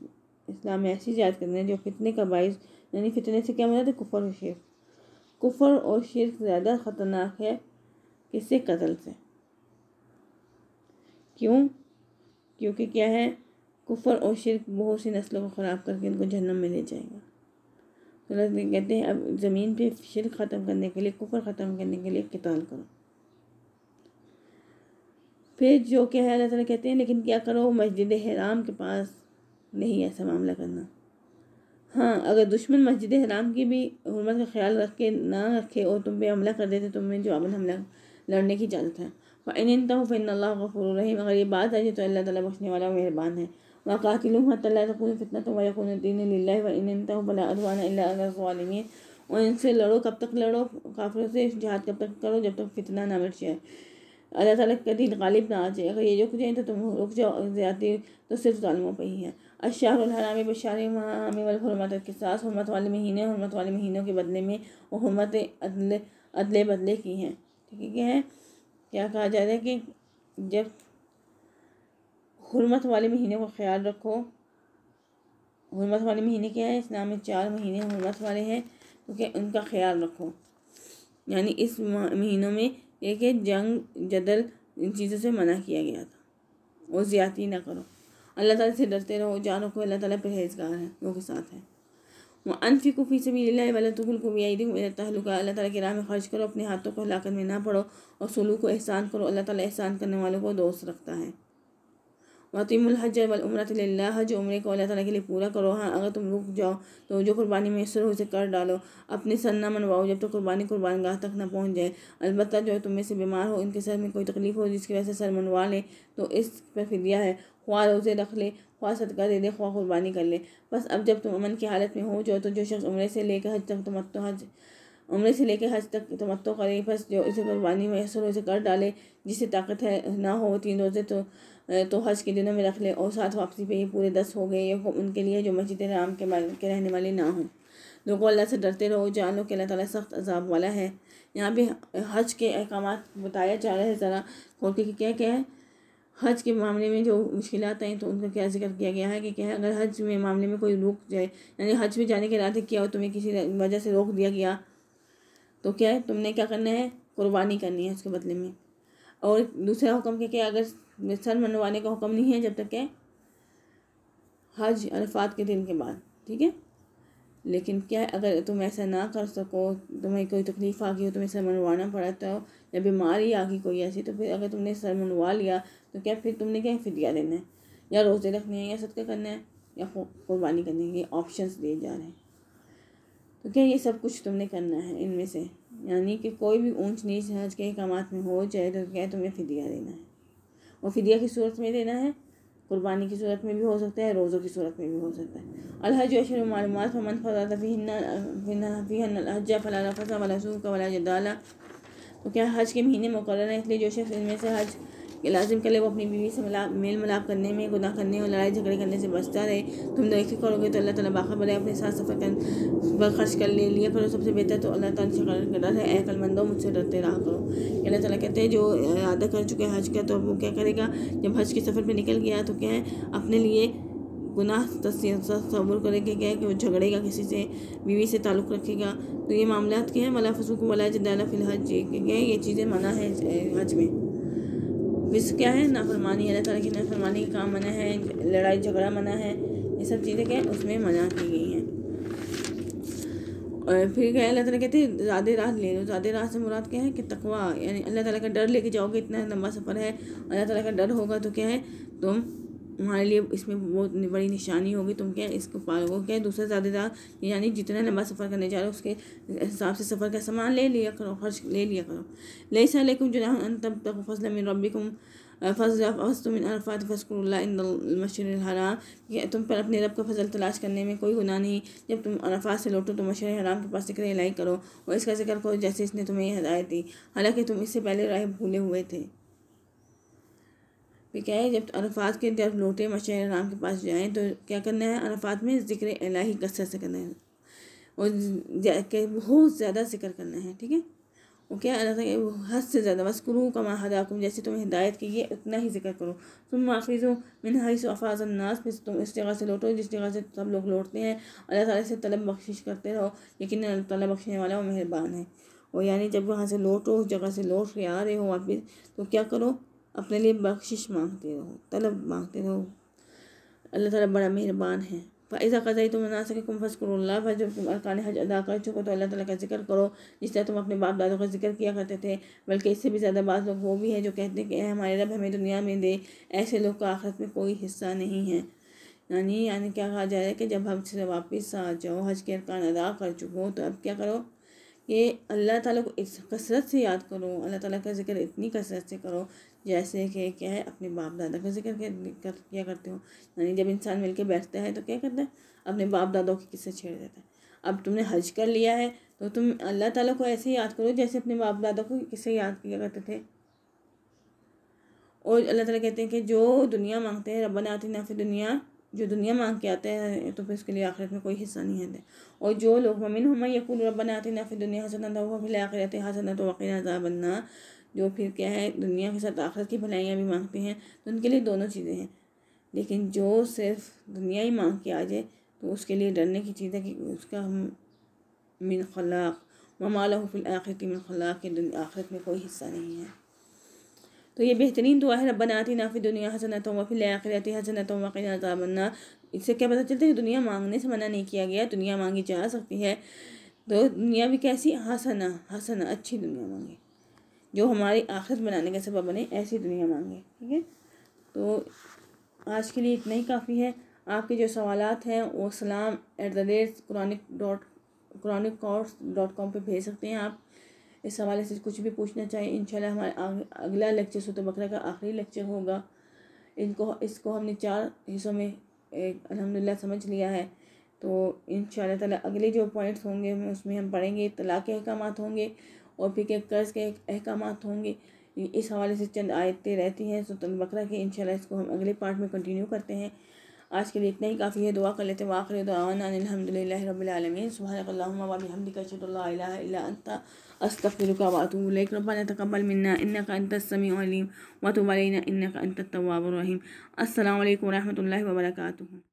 इस्लाम ऐसी याद करना है जो फितने का बायस यानी फितने से क्या मतलब कुफर और शेर कुफर और शेर ज़्यादा ख़तरनाक है किसे कतल से क्यों क्योंकि क्या है कुफर और शिरक बहुत सी नस्लों को ख़राब करके उनको जन्म में ले जाएगा तो कहते हैं अब ज़मीन पे शिर ख़त्म करने के लिए कुफर ख़त्म करने के लिए किताल करो फिर जो क्या है अल्लाह तहते हैं लेकिन क्या करो मस्जिद हराम के पास नहीं ऐसा मामला करना हाँ अगर दुश्मन मस्जिद हराम की भी हरमत का ख्याल रख के ना रखे और तुम पे हमला कर देते तुम्हें तो जो अमन हमला लड़ने की इजाज़त है इन तो फ़िर अल्लाह रहीम अगर ये बात आ जाए तो अल्लाह ताला बख्शने वाला मेहरबान है वाकातिल तकून फितना तो वकून दीन इन और इनसे लड़ो कब तक लड़ो काफिरों से जहाद कब तक करो जब तक फितना ना मिट जाए अल्लाह ताली का दिन गालिब ना आ जाए अगर ये रुक जाए तो तुम रुक जाओ ज़्यादा तो सिर्फ ालमों पर ही है अशाहरमी बशारी मामी वलहरमत के साथ हरमत वाले महीने हरमत वाले महीनों के बदले में हरमत अदले अदले बदले की हैं ठीक है क्या कहा जा रहा है कि जब हरमत वाले महीने का ख्याल रखो हरमत वाले महीने क्या है इस्लाम में चार महीने हरमत वाले हैं तो क्योंकि उनका ख्याल रखो यानी इस महीनों में एक जंग जदल इन चीज़ों से मना किया गया था और ज़्यादा ना करो अल्लाह ताला से डरते रहो जानो को अल्लाह ताला परहेजगार है लोगों के साथ है वह अनफिक फ़ी सबी वाला तुगुल को भी तहलुका अल्लाह ताला के राह में खर्च करो अपने हाथों को हलाकत में ना पड़ो और सुलू को एहसान करो अल्लाह ताला एहसान करने वालों को दोस्त रखता है वतीमहज वमरत हज उम्र को अल्लाह ताला के लिए पूरा करो हाँ अगर तुम रुक जाओ तो जो कुर्बानी मैसर हो उसे कर डालो अपनी सन्ना मनवाओ जब तक तो कुर्बानी कुर्बान गाह तक ना पहुँच जाए अलबत्त जो तुम में से बीमार हो इनके सर में कोई तकलीफ़ हो जिसकी वजह से सर मनवा लें तो इस पर फिदिया है ख्वा रोज़े रख ले ख्वा सदका दे दे ख्वा कुर्बानी कर ले बस अब जब तुम अमन की हालत में हो जो तो जो शख्स उम्र से लेकर हज तक तो हज उम्र से लेकर हज तक तमत्तो करे बस जो इसे कुर्बानी मैसर हो उसे कर डाले जिससे ताकत है ना हो तीन रोज़े तो तो हज के दिनों में रख लें और साथ वापसी पे ये पूरे दस हो गए ये उनके लिए जो मस्जिद राम के के रहने वाले ना हों लोगों अल्लाह से डरते रहो जान लो कि अल्लाह ताला सख्त अजाब वाला है यहाँ पे हज के अहकाम बताया जा रहा है ज़रा खोल के क्या क्या है हज के मामले में जो मुश्किल हैं तो उनका क्या जिक्र किया गया है कि क्या है अगर हज में मामले में कोई रोक जाए यानी हज में जाने के इरादे किया और तुम्हें किसी वजह से रोक दिया गया तो क्या है तुमने क्या करना है कुर्बानी करनी है उसके बदले में और दूसरा हुक्म क्या क्या अगर सर मनवाने का हुक्म नहीं है जब तक के हज अरफात के दिन के बाद ठीक है लेकिन क्या है अगर तुम ऐसा ना कर सको तुम्हें कोई तकलीफ़ आ गई हो तुम्हें सर मनवाना पड़ा तो या बीमारी आ गई कोई ऐसी तो फिर अगर तुमने सर मनवा लिया तो क्या फिर तुमने क्या फिदिया देना है या रोज़े रखने हैं या सदका करना है या कुर्बानी करनी है ये ऑप्शन दिए जा रहे हैं तो क्या ये सब कुछ तुमने करना है इनमें से यानी कि कोई भी ऊंच नीच हज के अहकाम में हो जाए तो क्या तुम्हें फिदिया देना है फिदिया की सूरत में देना है कुर्बानी की सूरत में भी हो सकता है रोज़ों की सूरत में भी हो सकता है अलहज अशर मालूम फमन फ़िहजा फ़ला फसा वला सूख वला जदाला तो क्या हज के महीने मुकर हैं इसलिए जो शख्स इनमें से हज लाजिम ले वो अपनी बीवी से मिला मेल मिलाप करने में गुना करने और लड़ाई झगड़े करने से बचता रहे तुम दोखी करोगे तो अल्लाह ताला बाखबर है अपने साथ सफ़र कर खर्च कर ले लिया पर सबसे बेहतर तो अल्लाह ताला शकर कर रहा है अकलमंदो मुझसे डरते रहा करो अल्लाह ताला कहते हैं जो अदा कर चुके हज का तो वो क्या करेगा जब हज के सफ़र पर निकल गया तो क्या है अपने लिए गुनाह तस्वुर करेंगे क्या है कि वो झगड़ेगा किसी से बीवी से ताल्लुक़ रखेगा तो ये मामला क्या है मला फसूक वाला जदाला फिलहज क्या है ये चीज़ें मना है हज में विश्व क्या है नाफरमानी अल्लाह ताला की नाफरमानी का काम मना है लड़ाई झगड़ा मना है ये सब चीज़ें क्या है उसमें मना की गई हैं और फिर क्या अल्लाह ताला कहते हैं ज़्यादा रात ले लो ज़्यादा रात से मुराद क्या है कि तकवा यानी अल्लाह ताला का डर लेके जाओगे इतना लंबा सफ़र है अल्लाह ताला का डर होगा तो क्या है तुम हमारे लिए इसमें बहुत बड़ी निशानी होगी तुम क्या इसको पालोगे क्या दूसरा साझेदार यानी जितना लंबा सफ़र करने जा रहे हो उसके हिसाब से सफ़र का सामान ले लिया करो खर्च ले लिया करो ले सा लेकिन जुनाहन तब तक फसल मिन रबिकुम अरफात फ़सकुल्लाशरहराम तुम पर अपने रब का फजल तलाश करने में कोई गुना नहीं जब तुम अरफात से लौटो तो मशर हराम के पास जिक्र लाई करो और इसका जिक्र करो जैसे इसने तुम्हें यह हदायत दी हालांकि तुम इससे पहले राय भूले हुए थे कि क्या है जब अरफात की जब लौटे मशर राम के पास जाएँ तो क्या करना है अरफात में ज़िक्र अला ही कसर से करना है और के बहुत ज़्यादा जिक्र करना है ठीक है वो क्या अल्लाह हद से ज़्यादा बस करूँ कमा हदाकुम जैसे तुम्हें हिदायत की है उतना ही जिक्र करो तुम माफिज़ हो मिन हईस अफाज अन्नास फिर तुम इस जगह से लौटो जिस जगह से सब लोग लौटते हैं अल्लाह ताला से तलब बख्शिश करते रहो लेकिन अल्लाह ताला बख्शने वाला वो मेहरबान है और यानी जब वहाँ से लौटो उस जगह से लौट के आ रहे हो वापस तो क्या करो अपने लिए बख्शिश मांगते रहो तलब मांगते रहो अल्लाह ताला बड़ा मेहरबान है फ़ाइज़ा कज़ाई तुम ना सके कुम फसकुल्ला फिर जब तुम अरकान हज अदा कर चुको तो अल्लाह ताला का जिक्र करो जिस तरह तुम अपने बाप दादों का जिक्र किया करते थे बल्कि इससे भी ज़्यादा बात लोग वो भी हैं जो कहते हैं कि हमारे रब हमें दुनिया में दे ऐसे लोग का आखिरत में कोई हिस्सा नहीं है यानी यानी क्या कहा जा रहा है कि जब हम से वापस आ जाओ हज के अरकान अदा कर चुको तो अब क्या करो कि अल्लाह ताला को इस कसरत से याद करो अल्लाह ताला का जिक्र इतनी कसरत से करो जैसे कि क्या है अपने बाप दादा का जिक्र कर किया करते हो यानी जब इंसान मिलके बैठता है तो क्या करता है अपने बाप दादा के किस्से छेड़ देता है अब तुमने हज कर लिया है तो तुम अल्लाह ताला को ऐसे याद करो जैसे अपने बाप दादा को किससे याद किया करते थे और अल्लाह ताला कहते हैं कि जो दुनिया मांगते हैं ने आती ना फिर दुनिया जो दुनिया मांग के आते हैं तो फिर उसके लिए आखिरत में कोई हिस्सा नहीं है और जो लोग ममिन हम यकूल ने आती ना फिर दुनिया वो फिर आखिरत हसन तो वकील अजाबन्ना जो फिर क्या है दुनिया के साथ आखिरत की भलाइयाँ भी मांगते हैं तो उनके लिए दोनों चीज़ें हैं लेकिन जो सिर्फ दुनिया ही मांग के आ जाए तो उसके लिए डरने की चीज़ है कि उसका हम मिन खलाक ममालफिल आखिरत मिन खलाक के आखिरत में कोई हिस्सा नहीं है तो ये बेहतरीन दुआ है रबना आती फिर दुनिया हसनत वफ़िल आखिरती हसनत वकी अजाबन्ना इससे क्या पता चलता है कि दुनिया मांगने से मना नहीं किया गया दुनिया मांगी जा सकती है तो दुनिया भी कैसी हसना हसना अच्छी दुनिया मांगी जो हमारी आखिरत बनाने का सबब बने ऐसी दुनिया मांगे ठीक है तो आज के लिए इतना ही काफ़ी है आपके जो सवाल हैं वो सलाम at the rate Quranic dot Quranic dot com पर भेज सकते हैं आप इस हवाले से कुछ भी पूछना चाहें इंशाल्लाह हमारा अगला लेक्चर सूत बकरा का आखिरी लेक्चर होगा इनको इसको हमने चार हिस्सों में एक अलहमदिल्ला समझ लिया है तो इन ताला अगले जो पॉइंट्स होंगे उसमें हम पढ़ेंगे तलाक़ अहकाम होंगे और फिर के कर्ज के अहकाम होंगे इस हवाले से चंद आयतें रहती हैं सुल्तान बकरा की इंशाल्लाह इसको हम अगले पार्ट में कंटिन्यू करते हैं आज के लिए इतना ही काफ़ी है दुआ कर लेते हैं वाखिर दुआनामदिल्ला रबालमीन सुबहानल्लाहमदिकशदल्लाता का अंत समी वलीम का अंत तवाबरहीम असल वरहमल वर्का